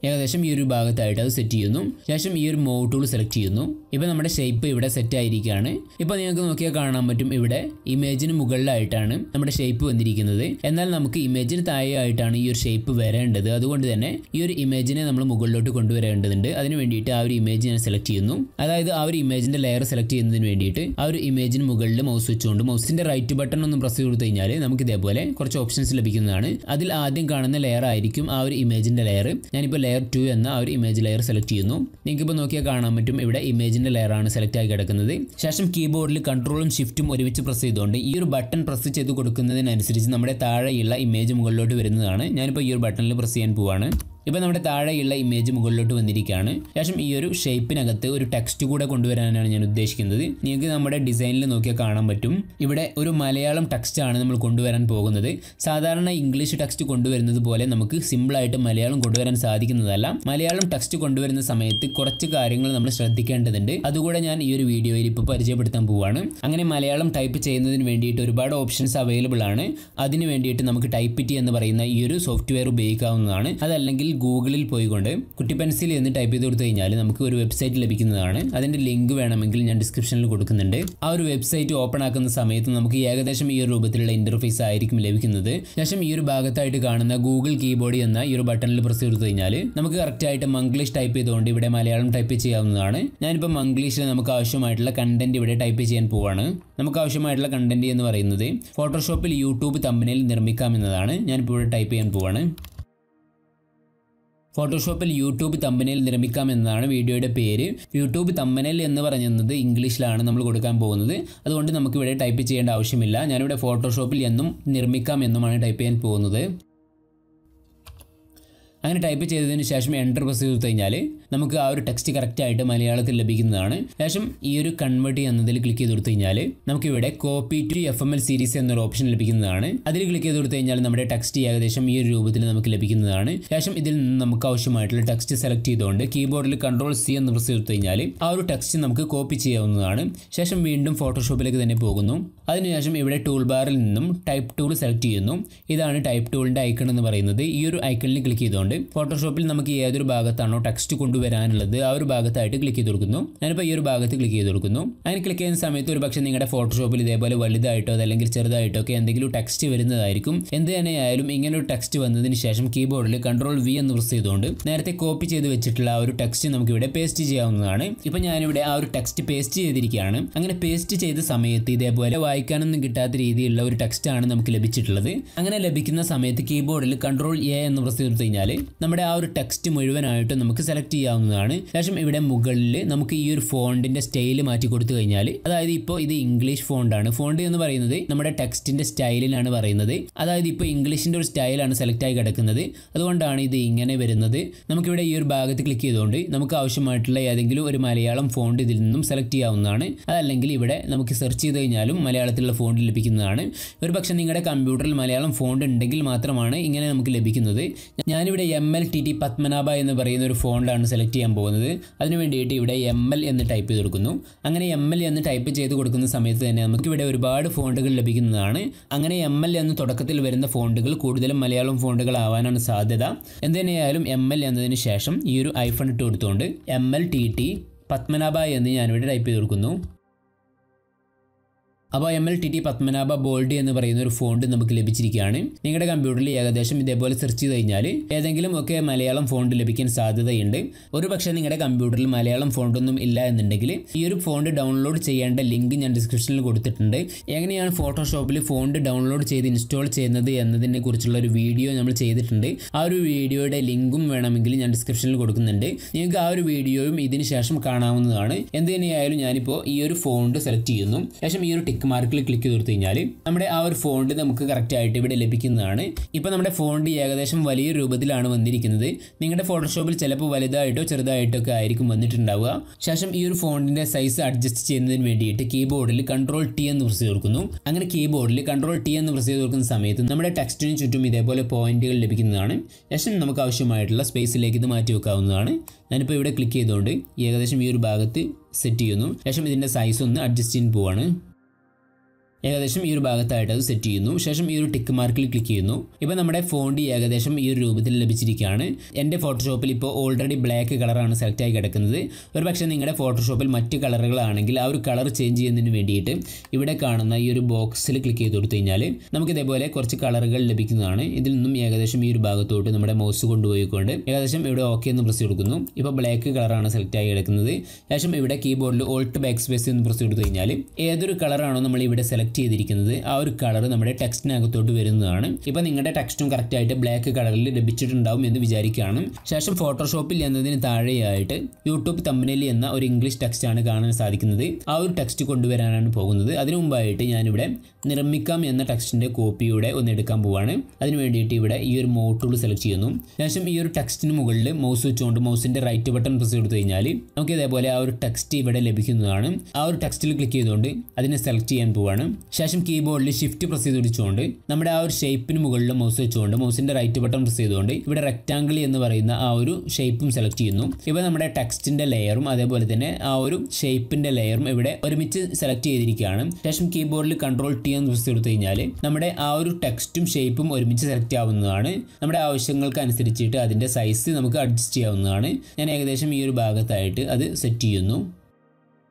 ഏകദേശം ഈ ഒരു ഭാഗത്തായിട്ട് അത് സെറ്റ് ചെയ്യുന്നു ശേഷം ഈ ഒരു മൂവ് ടൂൾ സെലക്ട് ചെയ്യുന്നു ഇപ്പം നമ്മുടെ ഷേപ്പ് ഇവിടെ സെറ്റ് ആയിരിക്കുകയാണ് ഇപ്പം നിങ്ങൾക്ക് നോക്കിയാൽ കാണാൻ പറ്റും ഇവിടെ ഇമേജിന് മുകളിലായിട്ടാണ് നമ്മുടെ ഷേപ്പ് വന്നിരിക്കുന്നത് എന്നാൽ നമുക്ക് ഇമേജിന് താഴെയായിട്ടാണ് ഈ ഒരു ഷേപ്പ് വരേണ്ടത് അതുകൊണ്ട് തന്നെ ഈ ഒരു ഇമേജിനെ നമ്മൾ മുകളിലോട്ട് കൊണ്ടുവരേണ്ടതുണ്ട് അതിന് വേണ്ടിയിട്ട് ആ ഒരു ഇമേജ് ഞാൻ സെലക്ട് ചെയ്യുന്നു അതായത് ആ ഒരു ഇമേജിൻ്റെ ലെയർ സെലക്ട് ചെയ്യുന്നതിന് വേണ്ടിയിട്ട് ആ ഒരു ഇമേജിന് മുകളിൽ മൗസ് വെച്ചുകൊണ്ട് മൗസിൻ്റെ റൈറ്റ് ബട്ടൺ ഒന്ന് പ്രസ് ചെയ്ത് കഴിഞ്ഞാൽ നമുക്ക് ഇതേപോലെ കുറച്ച് ഓപ്ഷൻസ് ലഭിക്കുന്നതാണ് അതിൽ ആദ്യം കാണുന്ന ലെയർ ആയിരിക്കും ആ ഒരു ഇമേജിൻ്റെ ലെയർ ഞാനിപ്പോൾ ലെയർ ടു എന്ന ആ ഒരു ഇമേജ് ലെയർ സെലക്ട് ചെയ്യുന്നു നിങ്ങൾക്കിപ്പോൾ നോക്കിയാൽ കാണാൻ പറ്റും ഇവിടെ ഇമേജിൻ്റെ ലെയറാണ് സെലക്ട് ആയി കിടക്കുന്നത് ശേഷം കീബോർഡിൽ കൺട്രോളും ഷിഫ്റ്റും ഒരുമിച്ച് പ്രസ് ചെയ്തുകൊണ്ട് ഈ ഒരു ബട്ടൺ പ്രസ് ചെയ്ത് കൊടുക്കുന്നതിനനുസരിച്ച് നമ്മുടെ താഴെയുള്ള ഇമേജ് മുകളിലോട്ട് വരുന്നതാണ് ഞാനിപ്പോൾ ഈ ഒരു ബട്ടണിൽ പ്രസ് ചെയ്യാൻ പോവാണ് ഇപ്പോൾ നമ്മുടെ താഴെയുള്ള ഇമേജ് മുകളിലോട്ട് വന്നിരിക്കുകയാണ് ശേഷം ഈ ഒരു ഷേപ്പിനകത്ത് ഒരു ടെക്സ്റ്റ് കൂടെ കൊണ്ടുവരാനാണ് ഞാൻ ഉദ്ദേശിക്കുന്നത് നിങ്ങൾക്ക് നമ്മുടെ ഡിസൈനിൽ നോക്കിയാൽ കാണാൻ പറ്റും ഇവിടെ ഒരു മലയാളം ടെക്സ്റ്റ് ആണ് നമ്മൾ കൊണ്ടുവരാൻ പോകുന്നത് സാധാരണ ഇംഗ്ലീഷ് ടെക്സ്റ്റ് കൊണ്ടുവരുന്നത് പോലെ നമുക്ക് സിമ്പിളായിട്ട് മലയാളം കൊണ്ടുവരാൻ സാധിക്കുന്നതല്ല മലയാളം ടെക്സ്റ്റ് കൊണ്ടുവരുന്ന സമയത്ത് കുറച്ച് കാര്യങ്ങൾ നമ്മൾ ശ്രദ്ധിക്കേണ്ടതുണ്ട് അതുകൂടെ ഞാൻ ഈ ഒരു വീഡിയോയിൽ ഇപ്പോൾ പരിചയപ്പെടുത്താൻ പോവുകയാണ് അങ്ങനെ മലയാളം ടൈപ്പ് ചെയ്യുന്നതിന് വേണ്ടിയിട്ട് ഒരുപാട് ഓപ്ഷൻസ് അവൈലബിൾ ആണ് അതിന് വേണ്ടിയിട്ട് നമുക്ക് ടൈപ്പിറ്റി എന്ന് പറയുന്ന ഈ ഒരു സോഫ്റ്റ്വെയർ ഉപയോഗിക്കാവുന്നതാണ് അതല്ലെങ്കിൽ ഗൂഗിളിൽ പോയിക്കൊണ്ട് കുട്ടി പെൻസിൽ എന്ന് ടൈപ്പ് ചെയ്ത് കൊടുത്തു കഴിഞ്ഞാൽ നമുക്ക് ഒരു വെബ്സൈറ്റ് ലഭിക്കുന്നതാണ് അതിൻ്റെ ലിങ്ക് വേണമെങ്കിൽ ഞാൻ ഡിസ്ക്രിപ്ഷനിൽ കൊടുക്കുന്നുണ്ട് ആ ഒരു വെബ്സൈറ്റ് ഓപ്പൺ ആക്കുന്ന സമയത്ത് നമുക്ക് ഏകദേശം ഈ ഒരു രൂപത്തിലുള്ള ഇൻ്റർഫേസ് ആയിരിക്കും ലഭിക്കുന്നത് ശേഷം ഈ ഒരു ഭാഗത്തായിട്ട് കാണുന്ന ഗൂഗിൾ കീബോർഡ് എന്ന ഈ ഒരു ബട്ടണിൽ പ്രസ് ചെയ്ത് കഴിഞ്ഞാൽ നമുക്ക് കറക്റ്റായിട്ട് മംഗ്ലീഷ് ടൈപ്പ് ചെയ്തുകൊണ്ട് ഇവിടെ മലയാളം ടൈപ്പ് ചെയ്യാവുന്നതാണ് ഞാനിപ്പോൾ മംഗ്ലീഷിൽ നമുക്ക് ആവശ്യമായിട്ടുള്ള കണ്ടന്റ് ഇവിടെ ടൈപ്പ് ചെയ്യാൻ പോവാണ് നമുക്ക് ആവശ്യമായിട്ടുള്ള കണ്ടന്റ് എന്ന് പറയുന്നത് ഫോട്ടോഷോപ്പിൽ യൂട്യൂബ് തമ്പനയിൽ നിർമ്മിക്കാം എന്നതാണ് ഞാനിപ്പോൾ ഇവിടെ ടൈപ്പ് ചെയ്യാൻ പോവാണ് ഫോട്ടോഷോപ്പിൽ യൂട്യൂബ് തമ്പനയിൽ നിർമ്മിക്കാം എന്നതാണ് വീഡിയോയുടെ പേര് യൂട്യൂബ് തമ്പനയിൽ എന്ന് പറയുന്നത് ഇംഗ്ലീഷിലാണ് നമ്മൾ കൊടുക്കാൻ പോകുന്നത് അതുകൊണ്ട് നമുക്കിവിടെ ടൈപ്പ് ചെയ്യേണ്ട ആവശ്യമില്ല ഞാനിവിടെ ഫോട്ടോഷോപ്പിൽ എന്നും നിർമ്മിക്കാം എന്നുമാണ് ടൈപ്പ് ചെയ്യാൻ പോകുന്നത് അങ്ങനെ ടൈപ്പ് ചെയ്തതിന് ശേഷം എൻ്റർ പ്രസ് ചെയ്ത് കഴിഞ്ഞാൽ നമുക്ക് ആ ഒരു ടെക്സ്റ്റ് കറക്റ്റായിട്ട് മലയാളത്തിൽ ലഭിക്കുന്നതാണ് ശേഷം ഈ ഒരു കൺവേർട്ട് എന്നതിൽ ക്ലിക്ക് ചെയ്ത് കൊടുത്തു കഴിഞ്ഞാൽ നമുക്കിവിടെ copy to F M L series എന്നൊരു ഓപ്ഷൻ ലഭിക്കുന്നതാണ് അതിൽ ക്ലിക്ക് ചെയ്ത് കൊടുത്തു കഴിഞ്ഞാൽ നമ്മുടെ ടെക്സ്റ്റ് ഏകദേശം ഈ ഒരു രൂപത്തിൽ നമുക്ക് ലഭിക്കുന്നതാണ് ശേഷം ഇതിൽ നിന്ന് നമുക്ക് ആവശ്യമായിട്ടുള്ള ടെക്സ്റ്റ് സെലക്ട് ചെയ്തുകൊണ്ട് കീബോർഡിൽ കൺട്രോൾ സി എന്ന് പ്രസ് ചെയ്ത് കഴിഞ്ഞാൽ ആ ഒരു ടെക്സ്റ്റ് നമുക്ക് കോപ്പി ചെയ്യാവുന്നതാണ് ശേഷം വീണ്ടും ഫോട്ടോഷോപ്പിലേക്ക് തന്നെ പോകുന്നു അതിനുശേഷം ഇവിടെ ടൂൾ ബാറിൽ നിന്നും ടൈപ്പ് ടൂൾ സെലക്ട് ചെയ്യുന്നു ഇതാണ് ടൈപ്പ് ടൂളിൻ്റെ ഐക്കൺ എന്ന് പറയുന്നത് ഈ ഒരു ഐക്കണിൽ ക്ലിക്ക് ചെയ്തുകൊണ്ട് കൊണ്ട് ഫോട്ടോഷോപ്പിൽ നമുക്ക് ഏതൊരു ഭാഗത്താണോ ടെക്സ്റ്റ് കൊണ്ടുവരാനുള്ളത് ആ ഒരു ഭാഗത്തായിട്ട് ക്ലിക്ക് ചെയ്ത് കൊടുക്കുന്നു ഞാനിപ്പോൾ ഈ ഒരു ഭാഗത്ത് ക്ലിക്ക് ചെയ്ത് കൊടുക്കുന്നു അതിന് ക്ലിക്ക് ചെയ്യുന്ന സമയത്ത് ഒരു പക്ഷേ നിങ്ങളുടെ ഫോട്ടോഷോപ്പിൽ ഇതേപോലെ വലുതായിട്ടോ അതല്ലെങ്കിൽ ചെറുതായിട്ടോ ഒക്കെ എന്തെങ്കിലും ടെക്സ്റ്റ് വരുന്നതായിരിക്കും എന്ത് തന്നെയായാലും ഇങ്ങനെ ഒരു ടെക്സ്റ്റ് വന്നതിന് ശേഷം കീബോർഡിൽ കൺട്രോൾ വി എന്ന് പ്രസ് ചെയ്തുകൊണ്ട് നേരത്തെ കോപ്പി ചെയ്ത് വെച്ചിട്ടുള്ള ആ ഒരു ടെക്സ്റ്റ് നമുക്ക് ഇവിടെ പേസ്റ്റ് ചെയ്യാവുന്നതാണ് ഇപ്പം ഞാനിവിടെ ആ ഒരു ടെക്സ്റ്റ് പേസ്റ്റ് ചെയ്തിരിക്കുകയാണ് അങ്ങനെ പേസ്റ്റ് ചെയ്ത സമയത്ത് ഇതേപോലെ വായിക്കാനൊന്നും കിട്ടാത്ത രീതിയിലുള്ള ഒരു ടെക്സ്റ്റ് ആണ് നമുക്ക് ലഭിച്ചിട്ടുള്ളത് അങ്ങനെ ലഭിക്കുന്ന സമയത്ത് കീബോർഡിൽ കൺട്രോൾ എ എന്ന് പ്രസ് ചെയ്ത് കഴിഞ്ഞാൽ നമ്മുടെ ആ ഒരു ടെക്സ്റ്റ് മുഴുവനായിട്ട് നമുക്ക് സെലക്ട് ചെയ്യാവുന്നതാണ് ശേഷം ഇവിടെ മുകളിൽ നമുക്ക് ഈ ഒരു ഫോണ്ടിന്റെ സ്റ്റൈൽ മാറ്റി കൊടുത്തു കഴിഞ്ഞാൽ അതായത് ഇപ്പോൾ ഇത് ഇംഗ്ലീഷ് ഫോണ്ടാണ് ഫോണ്ട് എന്ന് പറയുന്നത് നമ്മുടെ ടെക്സ്റ്റിന്റെ സ്റ്റൈലിലാണ് പറയുന്നത് അതായത് ഇപ്പോൾ ഇംഗ്ലീഷിന്റെ ഒരു സ്റ്റൈലാണ് സെലക്ട് ആയി കിടക്കുന്നത് അതുകൊണ്ടാണ് ഇത് ഇങ്ങനെ വരുന്നത് നമുക്കിവിടെ ഈ ഒരു ഭാഗത്ത് ക്ലിക്ക് ചെയ്തുകൊണ്ട് നമുക്ക് ആവശ്യമായിട്ടുള്ള ഏതെങ്കിലും ഒരു മലയാളം ഫോണ്ട് ഇതിൽ നിന്നും സെലക്ട് ചെയ്യാവുന്നതാണ് അതല്ലെങ്കിൽ ഇവിടെ നമുക്ക് സെർച്ച് ചെയ്ത് കഴിഞ്ഞാലും മലയാളത്തിലുള്ള ഫോണ്ട് ലഭിക്കുന്നതാണ് ഒരു പക്ഷേ നിങ്ങളുടെ കമ്പ്യൂട്ടറിൽ മലയാളം ഫോണ്ട് ഉണ്ടെങ്കിൽ മാത്രമാണ് ഇങ്ങനെ നമുക്ക് ലഭിക്കുന്നത് ഞാനിവിടെ M L T T Padmanabha എന്ന് പറയുന്ന ഒരു ഫോണിലാണ് സെലക്ട് ചെയ്യാൻ പോകുന്നത് അതിന് വേണ്ടിയിട്ട് ഇവിടെ എം എൽ എന്ന് ടൈപ്പ് ചെയ്ത് കൊടുക്കുന്നു അങ്ങനെ എം എൽ എന്ന് ടൈപ്പ് ചെയ്ത് കൊടുക്കുന്ന സമയത്ത് തന്നെ നമുക്ക് ഇവിടെ ഒരുപാട് ഫോണ്ടുകൾ ലഭിക്കുന്നതാണ് അങ്ങനെ എം എൽ എന്ന് തുടക്കത്തിൽ വരുന്ന ഫോണ്ടുകൾ കൂടുതലും മലയാളം ഫോണ്ടുകൾ ആവാനാണ് സാധ്യത എന്തുതന്നെയായാലും എം എൽ എന്നതിന് ശേഷം ഈ ഒരു ഐഫോൺ ഇട്ട് കൊടുത്തുകൊണ്ട് M L T T Padmanabha എന്ന് ഞാനിവിടെ ടൈപ്പ് ചെയ്ത് കൊടുക്കുന്നു അപ്പോൾ M L T T Padmanabha bold എന്ന് പറയുന്ന ഒരു ഫോണ്ട് നമുക്ക് ലഭിച്ചിരിക്കുകയാണ് നിങ്ങളുടെ കമ്പ്യൂട്ടറിൽ ഏകദേശം ഇതേപോലെ സെർച്ച് ചെയ്ത് കഴിഞ്ഞാൽ ഏതെങ്കിലും ഒക്കെ മലയാളം ഫോണ്ട് ലഭിക്കാൻ സാധ്യതയുണ്ട് ഒരു പക്ഷേ നിങ്ങളുടെ കമ്പ്യൂട്ടറിൽ മലയാളം ഫോണ്ടൊന്നും ഇല്ല എന്നുണ്ടെങ്കിൽ ഈ ഒരു ഫോണ്ട് ഡൗൺലോഡ് ചെയ്യേണ്ട ലിങ്ക് ഞാൻ ഡിസ്ക്രിപ്ഷനിൽ കൊടുത്തിട്ടുണ്ട് എങ്ങനെയാണ് ഫോട്ടോഷോപ്പിൽ ഫോണ്ട് ഡൗൺലോഡ് ചെയ്ത് ഇൻസ്റ്റാൾ ചെയ്യുന്നത് എന്നതിനെ കുറിച്ചുള്ള ഒരു വീഡിയോ നമ്മൾ ചെയ്തിട്ടുണ്ട് ആ ഒരു വീഡിയോയുടെ ലിങ്കും വേണമെങ്കിൽ ഞാൻ ഡിസ്ക്രിപ്ഷനിൽ കൊടുക്കുന്നുണ്ട് നിങ്ങൾക്ക് ആ ഒരു വീഡിയോയും ഇതിന് ശേഷം കാണാവുന്നതാണ് എന്ത് തന്നെയായാലും ഞാനിപ്പോൾ ഈ ഒരു ഫോണ്ട് സെലക്ട് ചെയ്യുന്നു ശേഷം ഈ ഒരു ടിക്ക് ടിക്ക് മാർക്കിൽ ക്ലിക്ക് ചെയ്ത് കൊടുത്തു കഴിഞ്ഞാൽ നമ്മുടെ ആ ഒരു ഫോണ്ട് നമുക്ക് കറക്റ്റായിട്ട് ഇവിടെ ലഭിക്കുന്നതാണ് ഇപ്പോൾ നമ്മുടെ ഫോണ്ട് ഏകദേശം വലിയ രൂപത്തിലാണ് വന്നിരിക്കുന്നത് നിങ്ങളുടെ ഫോട്ടോഷോപ്പിൽ ചിലപ്പോൾ വലുതായിട്ടോ ചെറുതായിട്ടോ ഒക്കെ ആയിരിക്കും വന്നിട്ടുണ്ടാവുക ശേഷം ഈ ഒരു ഫോണിൻ്റെ സൈസ് അഡ്ജസ്റ്റ് ചെയ്യുന്നതിന് വേണ്ടിയിട്ട് കീബോർഡിൽ കൺട്രോൾ ടി എന്ന് പ്രസ് ചെയ്ത് കൊടുക്കുന്നു അങ്ങനെ കീബോർഡിൽ കൺട്രോൾ ടി എന്ന് പ്രസ് ചെയ്ത് കൊടുക്കുന്ന സമയത്ത് നമ്മുടെ ടെക്സ്റ്റിന് ചുറ്റും ഇതേപോലെ പോയിന്റുകൾ ലഭിക്കുന്നതാണ് ശേഷം നമുക്ക് ആവശ്യമായിട്ടുള്ള സ്പേസിലേക്ക് ഇത് മാറ്റി വെക്കാവുന്നതാണ് ഞാനിപ്പോൾ ഇവിടെ ക്ലിക്ക് ചെയ്തുകൊണ്ട് ഏകദേശം ഈ ഒരു ഭാഗത്ത് സെറ്റ് ചെയ്യുന്നു ശേഷം ഇതിൻ്റെ സൈസ് ഒന്ന് അഡ്ജസ്റ്റ് ചെയ്യാൻ പോവാണ് ഏകദേശം ഈ ഒരു ഭാഗത്തായിട്ട് അത് സെറ്റ് ചെയ്യുന്നു ശേഷം ഈ ഒരു ടിക്ക് മാർക്കിൽ ക്ലിക്ക് ചെയ്യുന്നു ഇപ്പോൾ നമ്മുടെ ഫോണ്ട് ഏകദേശം ഈ ഒരു രൂപത്തിൽ ലഭിച്ചിരിക്കുകയാണ് എൻ്റെ ഫോട്ടോഷോപ്പിൽ ഇപ്പോൾ ഓൾറെഡി ബ്ലാക്ക് കളറാണ് സെലക്ട് ആയി കിടക്കുന്നത് ഒരു പക്ഷേ നിങ്ങളുടെ ഫോട്ടോഷോപ്പിൽ മറ്റ് കളറുകളാണെങ്കിൽ ആ ഒരു കളർ ചേഞ്ച് ചെയ്യുന്നതിന് വേണ്ടിയിട്ട് ഇവിടെ കാണുന്ന ഈ ഒരു ബോക്സിൽ ക്ലിക്ക് ചെയ്ത് കൊടുത്തു കഴിഞ്ഞാൽ നമുക്ക് ഇതേപോലെ കുറച്ച് കളറുകൾ ലഭിക്കുന്നതാണ് ഇതിൽ നിന്നും ഏകദേശം ഈ ഒരു ഭാഗത്തോട്ട് നമ്മുടെ മൗസ് കൊണ്ടുപോയിക്കൊണ്ട് ഏകദേശം ഇവിടെ ഓക്കെ എന്ന് പ്രസ് കൊടുക്കുന്നു ഇപ്പോൾ ബ്ലാക്ക് കളറാണ് സെലക്ട് ആയി കിടക്കുന്നത് ശേഷം ഇവിടെ കീബോർഡിൽ ഓൾട്ട് ബാക്ക് സ്പേസ് എന്ന് പ്രസ് കൊടുത്തു കഴിഞ്ഞാൽ ഏതൊരു കളറാണോ നമ്മൾ ഇവിടെ സെലക്ട് സെലക്ട് ചെയ്തിരിക്കുന്നത് ആ ഒരു കളർ നമ്മുടെ ടെക്സ്റ്റിനകത്തോട്ട് വരുന്നതാണ് ഇപ്പം നിങ്ങളുടെ ടെക്സ്റ്റും കറക്റ്റായിട്ട് ബ്ലാക്ക് കളറിൽ ലഭിച്ചിട്ടുണ്ടാവും എന്ന് വിചാരിക്കുകയാണ് ശേഷം ഫോട്ടോഷോപ്പിൽ എന്നതിന് താഴെയായിട്ട് യൂട്യൂബ് തമ്പനയിൽ എന്ന ഒരു ഇംഗ്ലീഷ് ടെക്സ്റ്റാണ് കാണാൻ സാധിക്കുന്നത് ആ ഒരു ടെക്സ്റ്റ് കൊണ്ടുവരാനാണ് പോകുന്നത് അതിനു മുമ്പായിട്ട് ഞാനിവിടെ നിർമ്മിക്കാം എന്ന ടെക്സ്റ്റിൻ്റെ കോപ്പിയുടെ ഒന്ന് എടുക്കാൻ പോവാണ് അതിന് വേണ്ടിയിട്ട് ഇവിടെ ഈ ഒരു മോട്ടൂൾ സെലക്ട് ചെയ്യുന്നു ശേഷം ഈ ഒരു ടെക്സ്റ്റിന് മുകളിൽ മൗസ് വെച്ചുകൊണ്ട് മൗസിൻ്റെ റൈറ്റ് ബട്ടൺ പ്രസ് കൊടുത്തു കഴിഞ്ഞാൽ നമുക്ക് ഇതേപോലെ ആ ഒരു ടെക്സ്റ്റ് ഇവിടെ ലഭിക്കുന്നതാണ് ആ ഒരു ടെക്സ്റ്റിൽ ക്ലിക്ക് ചെയ്തുകൊണ്ട് അതിനെ സെലക്ട് ചെയ്യാൻ പോവാണ് ശേഷം കീബോർഡിൽ ഷിഫ്റ്റ് പ്രസ് ചെയ്ത് പിടിച്ചുകൊണ്ട് നമ്മുടെ ആ ഒരു ഷേപ്പിന് മുകളിൽ മൗസ് വെച്ചുകൊണ്ട് മൗസിന്റെ റൈറ്റ് ബട്ടൺ പ്രസ് ചെയ്തുകൊണ്ട് ഇവിടെ റെക്ടാംഗിൾ എന്ന് പറയുന്ന ആ ഒരു ഷേപ്പും സെലക്ട് ചെയ്യുന്നു ഇപ്പോൾ നമ്മുടെ ടെക്സ്റ്റിന്റെ ലെയറും അതേപോലെ തന്നെ ആ ഒരു ഷേപ്പിന്റെ ലെയറും ഇവിടെ ഒരുമിച്ച് സെലക്ട് ചെയ്തിരിക്കുകയാണ് ശേഷം കീബോർഡിൽ കൺട്രോൾ ടി എന്ന് പ്രസ് ചെയ്തു കഴിഞ്ഞാൽ നമ്മുടെ ആ ഒരു ടെക്സ്റ്റും ഷേപ്പും ഒരുമിച്ച് സെലക്ട് ആവുന്നതാണ് നമ്മുടെ ആവശ്യങ്ങൾക്ക് അനുസരിച്ചിട്ട് അതിൻ്റെ സൈസ് നമുക്ക് അഡ്ജസ്റ്റ് ചെയ്യാവുന്നതാണ് ഞാൻ ഏകദേശം ഈ ഒരു ഭാഗത്തായിട്ട് അത് സെറ്റ് ചെയ്യുന്നു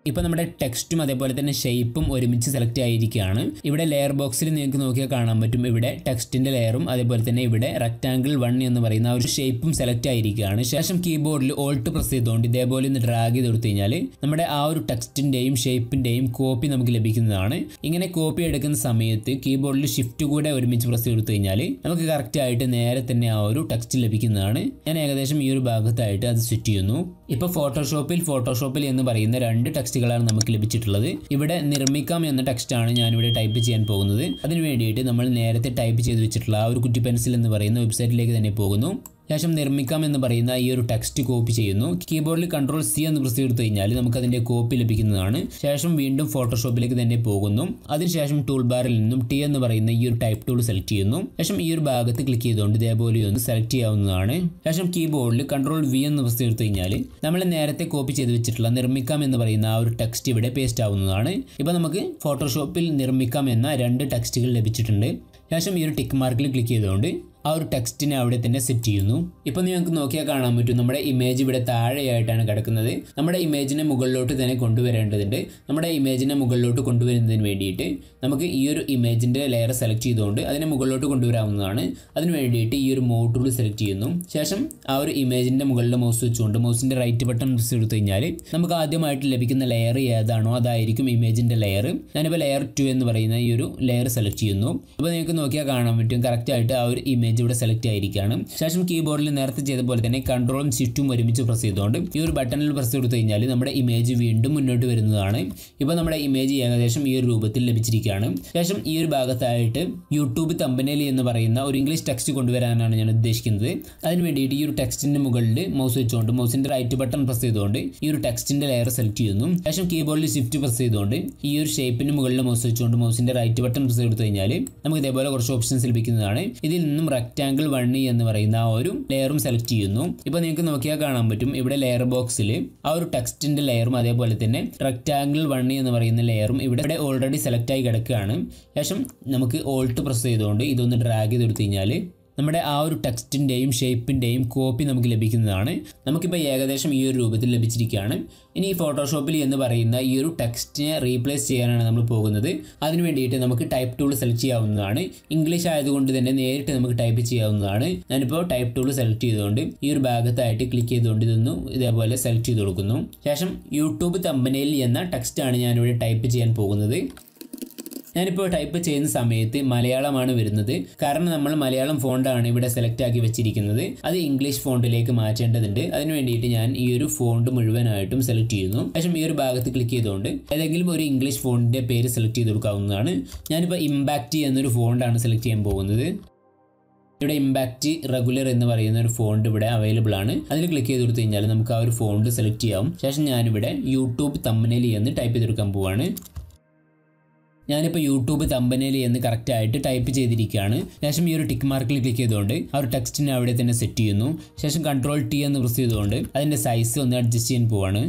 ഇപ്പോൾ നമ്മുടെ ടെക്സ്റ്റും അതേപോലെ തന്നെ ഷേപ്പും ഒരുമിച്ച് സെലക്ട് ആയിരിക്കുകയാണ് ഇവിടെ ലെയർ ബോക്സിൽ നിങ്ങൾക്ക് നോക്കിയാൽ കാണാൻ പറ്റും ഇവിടെ ടെക്സ്റ്റിൻ്റെ ലെയറും അതേപോലെ തന്നെ ഇവിടെ റെക്റ്റാങ്കിൾ വൺ എന്ന് പറയുന്ന ആ ഒരു ഷേപ്പും സെലക്ട് ആയിരിക്കുകയാണ് ശേഷം കീബോർഡിൽ ഓൾട്ട് പ്രസ് ചെയ്തുകൊണ്ട് ഇതേപോലെ ഒന്ന് ഡ്രാഗ് ചെയ്ത് കൊടുത്തു കഴിഞ്ഞാൽ നമ്മുടെ ആ ഒരു ടെക്സ്റ്റിൻ്റെയും ഷെയ്പ്പിൻ്റെയും കോപ്പി നമുക്ക് ലഭിക്കുന്നതാണ് ഇങ്ങനെ കോപ്പി എടുക്കുന്ന സമയത്ത് കീബോർഡിൽ ഷിഫ്റ്റ് കൂടെ ഒരുമിച്ച് പ്രസ് കൊടുത്തു കഴിഞ്ഞാൽ നമുക്ക് കറക്റ്റ് ആയിട്ട് നേരെ തന്നെ ആ ഒരു ടെക്സ്റ്റ് ലഭിക്കുന്നതാണ് ഞാൻ ഏകദേശം ഈ ഒരു ഭാഗത്തായിട്ട് അത് സെറ്റ് ചെയ്യുന്നു ഇപ്പോൾ ഫോട്ടോഷോപ്പിൽ ഫോട്ടോഷോപ്പിൽ എന്ന് പറയുന്ന രണ്ട് ടെക്സ്റ്റ് ടെക്സ്റ്റുകളാണ് നമുക്ക് ലഭിച്ചിട്ടുള്ളത് ഇവിടെ നിർമ്മിക്കാം എന്ന ടെക്സ്റ്റാണ് ഞാനിവിടെ ടൈപ്പ് ചെയ്യാൻ പോകുന്നത് അതിന് വേണ്ടിയിട്ട് നമ്മൾ നേരത്തെ ടൈപ്പ് ചെയ്ത് വെച്ചിട്ടുള്ള ആ ഒരു കുറ്റി പെൻസിൽ എന്ന് പറയുന്ന വെബ്സൈറ്റിലേക്ക് തന്നെ പോകുന്നു ശേഷം നിർമ്മിക്കാം എന്ന് പറയുന്ന ഈ ഒരു ടെക്സ്റ്റ് കോപ്പി ചെയ്യുന്നു കീബോർഡിൽ കൺട്രോൾ സി എന്ന് പ്രസ് ചെയ്തു കഴിഞ്ഞാൽ അതിൻ്റെ കോപ്പി ലഭിക്കുന്നതാണ് ശേഷം വീണ്ടും ഫോട്ടോഷോപ്പിലേക്ക് തന്നെ പോകുന്നു അതിനുശേഷം ടൂൾ ബാറിൽ നിന്നും ടി എന്ന് പറയുന്ന ഈ ഒരു ടൈപ്പ് ടൂൾ സെലക്ട് ചെയ്യുന്നു ശേഷം ഈ ഒരു ഭാഗത്ത് ക്ലിക്ക് ചെയ്തുകൊണ്ട് ഇതേപോലെ ഒന്ന് സെലക്ട് ചെയ്യാവുന്നതാണ് ശേഷം കീബോർഡിൽ കൺട്രോൾ വി എന്ന് പ്രസ് ചെയ്തു കഴിഞ്ഞാൽ നമ്മൾ നേരത്തെ കോപ്പി ചെയ്ത് വെച്ചിട്ടുള്ള നിർമ്മിക്കാം എന്ന് പറയുന്ന ആ ഒരു ടെക്സ്റ്റ് ഇവിടെ പേസ്റ്റ് ആവുന്നതാണ് ഇപ്പോൾ നമുക്ക് ഫോട്ടോഷോപ്പിൽ നിർമ്മിക്കാം എന്ന രണ്ട് ടെക്സ്റ്റുകൾ ലഭിച്ചിട്ടുണ്ട് ശേഷം ഈ ഒരു ടിക്ക് മാർക്കിൽ ക്ലിക്ക് ചെയ്തുകൊണ്ട് ആ ഒരു ടെക്സ്റ്റിനെ അവിടെ തന്നെ സെറ്റ് ചെയ്യുന്നു ഇപ്പം നിങ്ങൾക്ക് നോക്കിയാൽ കാണാൻ പറ്റും നമ്മുടെ ഇമേജ് ഇവിടെ താഴെയായിട്ടാണ് കിടക്കുന്നത് നമ്മുടെ ഇമേജിനെ മുകളിലോട്ട് തന്നെ കൊണ്ടുവരേണ്ടതുണ്ട് നമ്മുടെ ഇമേജിനെ മുകളിലോട്ട് കൊണ്ടുവരുന്നതിന് വേണ്ടിയിട്ട് നമുക്ക് ഈ ഒരു ഇമേജിൻ്റെ ലെയർ സെലക്ട് ചെയ്തുകൊണ്ട് അതിനെ മുകളിലോട്ട് കൊണ്ടുവരാവുന്നതാണ് അതിന് വേണ്ടിയിട്ട് ഈ ഒരു മോട്ടൂൾ ടൂൾ സെലക്ട് ചെയ്യുന്നു ശേഷം ആ ഒരു ഇമേജിൻ്റെ മുകളിൽ മൗസ് വെച്ചുകൊണ്ട് മൗസിൻ്റെ റൈറ്റ് ബട്ടൺ പ്രസ് എടുത്തു കഴിഞ്ഞാൽ നമുക്ക് ആദ്യമായിട്ട് ലഭിക്കുന്ന ലെയർ ഏതാണോ അതായിരിക്കും ഇമേജിൻ്റെ ലെയർ ഞാനിപ്പോൾ ലെയർ ടു എന്ന് പറയുന്ന ഈ ഒരു ലെയർ സെലക്ട് ചെയ്യുന്നു അപ്പോൾ നിങ്ങൾക്ക് നോക്കിയാൽ കാണാൻ പറ്റും കറക്റ്റായിട്ട് ആ ഒരു ഇമേജ് ഇമേജ് ഇവിടെ സെലക്ട് ആയിരിക്കുകയാണ് ശേഷം കീബോർഡിൽ നേരത്തെ ചെയ്ത പോലെ തന്നെ കൺട്രോളും ഷിഫ്റ്റും ഒരുമിച്ച് പ്രസ് ചെയ്തുകൊണ്ട് ഈ ഒരു ബട്ടണിൽ പ്രസ് കൊടുത്തു കഴിഞ്ഞാൽ നമ്മുടെ ഇമേജ് വീണ്ടും മുന്നോട്ട് വരുന്നതാണ് ഇപ്പോൾ നമ്മുടെ ഇമേജ് ഏകദേശം ഈ ഒരു രൂപത്തിൽ ലഭിച്ചിരിക്കുകയാണ് ശേഷം ഈ ഒരു ഭാഗത്തായിട്ട് യൂട്യൂബ് തമ്പനേലി എന്ന് പറയുന്ന ഒരു ഇംഗ്ലീഷ് ടെക്സ്റ്റ് കൊണ്ടുവരാനാണ് ഞാൻ ഉദ്ദേശിക്കുന്നത് അതിന് വേണ്ടിയിട്ട് ഈ ഒരു ടെക്സ്റ്റിൻ്റെ മുകളിൽ മൗസ് വെച്ചുകൊണ്ട് മൗസിൻ്റെ റൈറ്റ് ബട്ടൺ പ്രസ് ചെയ്തുകൊണ്ട് ഈ ഒരു ടെക്സ്റ്റിൻ്റെ ലെയർ സെലക്ട് ചെയ്യുന്നു ശേഷം കീബോർഡിൽ ഷിഫ്റ്റ് പ്രസ് ചെയ്തുകൊണ്ട് ഈ ഒരു ഷേപ്പിന്റെ മുകളിൽ മൗസ് വെച്ചുകൊണ്ട് മൗസിൻ്റെ റൈറ്റ് ബട്ടൺ പ്രസ് ചെയ്തു കഴിഞ്ഞാൽ നമുക്ക് ഇതേപോലെ കുറച്ച് ഓപ്ഷൻസ് ലഭിക്കുന്നതാണ് ഇതിൽ നിന്നും റെക്റ്റാങ്കിൾ വൺ എന്ന് പറയുന്ന ആ ഒരു ലെയറും സെലക്ട് ചെയ്യുന്നു ഇപ്പൊ നിങ്ങൾക്ക് നോക്കിയാൽ കാണാൻ പറ്റും ഇവിടെ ലെയർ ബോക്സിൽ ആ ഒരു ടെക്സ്റ്റിന്റെ ലെയറും അതേപോലെ തന്നെ റെക്റ്റാങ്കിൾ വൺ എന്ന് പറയുന്ന ലെയറും ഇവിടെ ഓൾറെഡി സെലക്ട് ആയി കിടക്കുകയാണ് ശേഷം നമുക്ക് ഓൾട്ട് പ്രസ് ചെയ്തുകൊണ്ട് ഇതൊന്ന് ഡ്രാഗ് കൊടുത്തു കഴിഞ്ഞാൽ നമ്മുടെ ആ ഒരു ടെക്സ്റ്റിൻ്റെയും ഷേപ്പിൻ്റെയും കോപ്പി നമുക്ക് ലഭിക്കുന്നതാണ് നമുക്കിപ്പോൾ ഏകദേശം ഈ ഒരു രൂപത്തിൽ ലഭിച്ചിരിക്കുകയാണ് ഇനി ഈ ഫോട്ടോഷോപ്പിൽ എന്ന് പറയുന്ന ഈ ഒരു ടെക്സ്റ്റിനെ റീപ്ലേസ് ചെയ്യാനാണ് നമ്മൾ പോകുന്നത് അതിന് വേണ്ടിയിട്ട് നമുക്ക് ടൈപ്പ് ടൂൾ സെലക്ട് ചെയ്യാവുന്നതാണ് ഇംഗ്ലീഷ് ആയതുകൊണ്ട് തന്നെ നേരിട്ട് നമുക്ക് ടൈപ്പ് ചെയ്യാവുന്നതാണ് ഞാനിപ്പോൾ ടൈപ്പ് ടൂൾ സെലക്ട് ചെയ്തുകൊണ്ട് ഈ ഒരു ഭാഗത്തായിട്ട് ക്ലിക്ക് ചെയ്തുകൊണ്ട് ഇതൊന്നും ഇതേപോലെ സെലക്ട് ചെയ്ത് കൊടുക്കുന്നു ശേഷം യൂട്യൂബ് തമ്പനയിൽ എന്ന ടെക്സ്റ്റാണ് ഞാനിവിടെ ടൈപ്പ് ചെയ്യാൻ പോകുന്നത് ഞാനിപ്പോൾ ടൈപ്പ് ചെയ്യുന്ന സമയത്ത് മലയാളമാണ് വരുന്നത് കാരണം നമ്മൾ മലയാളം ഫോണ്ടാണ് ഇവിടെ സെലക്ട് ആക്കി വെച്ചിരിക്കുന്നത് അത് ഇംഗ്ലീഷ് ഫോണ്ടിലേക്ക് മാറ്റേണ്ടതുണ്ട് അതിന് വേണ്ടിയിട്ട് ഞാൻ ഈ ഒരു ഫോണ്ട് മുഴുവനായിട്ടും സെലക്ട് ചെയ്യുന്നു ശേഷം ഈ ഒരു ഭാഗത്ത് ക്ലിക്ക് ചെയ്തുകൊണ്ട് ഏതെങ്കിലും ഒരു ഇംഗ്ലീഷ് ഫോണിൻ്റെ പേര് സെലക്ട് ചെയ്ത് കൊടുക്കാവുന്നതാണ് ഞാനിപ്പോൾ ഇമ്പാക്റ്റ് എന്നൊരു ഫോണ്ടാണ് സെലക്ട് ചെയ്യാൻ പോകുന്നത് ഇവിടെ ഇമ്പാക്റ്റ് റെഗുലർ എന്ന് പറയുന്ന ഒരു ഫോണ്ട് ഇവിടെ അവൈലബിൾ ആണ് അതിൽ ക്ലിക്ക് ചെയ്ത് കൊടുത്തു കഴിഞ്ഞാൽ നമുക്ക് ആ ഒരു ഫോണ്ട് സെലക്ട് ചെയ്യാം ശേഷം ഞാനിവിടെ യൂട്യൂബ് തമ്മനലി എന്ന് ടൈപ്പ് ചെയ്തെടുക്കാൻ പോവാണ് ഞാനിപ്പോൾ യൂട്യൂബ് തമ്പനയിൽ എന്ന് കറക്റ്റായിട്ട് ടൈപ്പ് ചെയ്തിരിക്കുകയാണ് ശേഷം ഈ ഒരു ടിക്ക് മാർക്കിൽ ക്ലിക്ക് ചെയ്തുകൊണ്ട് ആ ഒരു ടെക്സ്റ്റിനെ അവിടെ തന്നെ സെറ്റ് ചെയ്യുന്നു ശേഷം കൺട്രോൾ ടി എന്ന് പ്രസ് ചെയ്തുകൊണ്ട് അതിൻ്റെ സൈസ് ഒന്ന് അഡ്ജസ്റ്റ് ചെയ്യാൻ പോവാണ്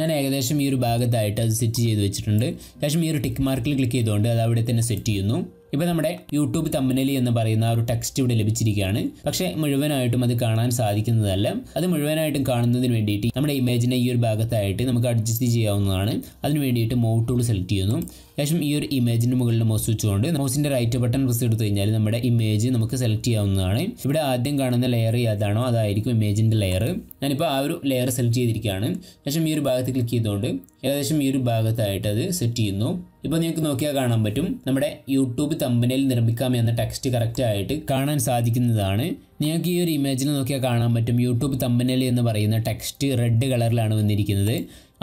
ഞാൻ ഏകദേശം ഈ ഒരു ഭാഗത്തായിട്ട് അത് സെറ്റ് ചെയ്ത് വെച്ചിട്ടുണ്ട് ശേഷം ഈ ഒരു ടിക്ക് മാർക്കിൽ ക്ലിക്ക് ചെയ്തുകൊണ്ട് അത് അവിടെ തന്നെ സെറ്റ് ചെയ്യുന്നു ഇപ്പൊ നമ്മുടെ യൂട്യൂബ് തമ്മനലി എന്ന് പറയുന്ന ഒരു ടെക്സ്റ്റ് ഇവിടെ ലഭിച്ചിരിക്കുകയാണ് പക്ഷേ മുഴുവനായിട്ടും അത് കാണാൻ സാധിക്കുന്നതല്ല അത് മുഴുവനായിട്ടും കാണുന്നതിന് വേണ്ടിയിട്ട് നമ്മുടെ ഇമേജിനെ ഈ ഒരു ഭാഗത്തായിട്ട് നമുക്ക് അഡ്ജസ്റ്റ് ചെയ്യാവുന്നതാണ് അതിന് വേണ്ടിയിട്ട് മോട്ടൂൾ ടൂൾ സെലക്ട് ചെയ്യുന്നു ശേഷം ഈ ഒരു ഇമേജിൻ്റെ മുകളിൽ മൗസ് വെച്ചുകൊണ്ട് മൗസിൻ്റെ റൈറ്റ് ബട്ടൺ പ്രസ് എടുത്തു കഴിഞ്ഞാൽ നമ്മുടെ ഇമേജ് നമുക്ക് സെലക്ട് ചെയ്യാവുന്നതാണ് ഇവിടെ ആദ്യം കാണുന്ന ലെയർ ഏതാണോ അതായിരിക്കും ഇമേജിന്റെ ലെയർ ഞാനിപ്പോൾ ആ ഒരു ലെയർ സെലക്ട് ചെയ്തിരിക്കുകയാണ് ശേഷം ഈ ഒരു ഭാഗത്ത് ക്ലിക്ക് ചെയ്തുകൊണ്ട് ഏകദേശം ഈ ഒരു ഭാഗത്തായിട്ട് അത് സെറ്റ് ചെയ്യുന്നു ഇപ്പോൾ നിങ്ങൾക്ക് നോക്കിയാൽ കാണാൻ പറ്റും നമ്മുടെ യൂട്യൂബ് തമ്പനയിൽ നിർമ്മിക്കാം എന്ന ടെക്സ്റ്റ് ആയിട്ട് കാണാൻ സാധിക്കുന്നതാണ് നിങ്ങൾക്ക് ഈ ഒരു ഇമേജിൽ നോക്കിയാൽ കാണാൻ പറ്റും യൂട്യൂബ് തമ്പനയിൽ എന്ന് പറയുന്ന ടെക്സ്റ്റ് റെഡ് കളറിലാണ് വന്നിരിക്കുന്നത്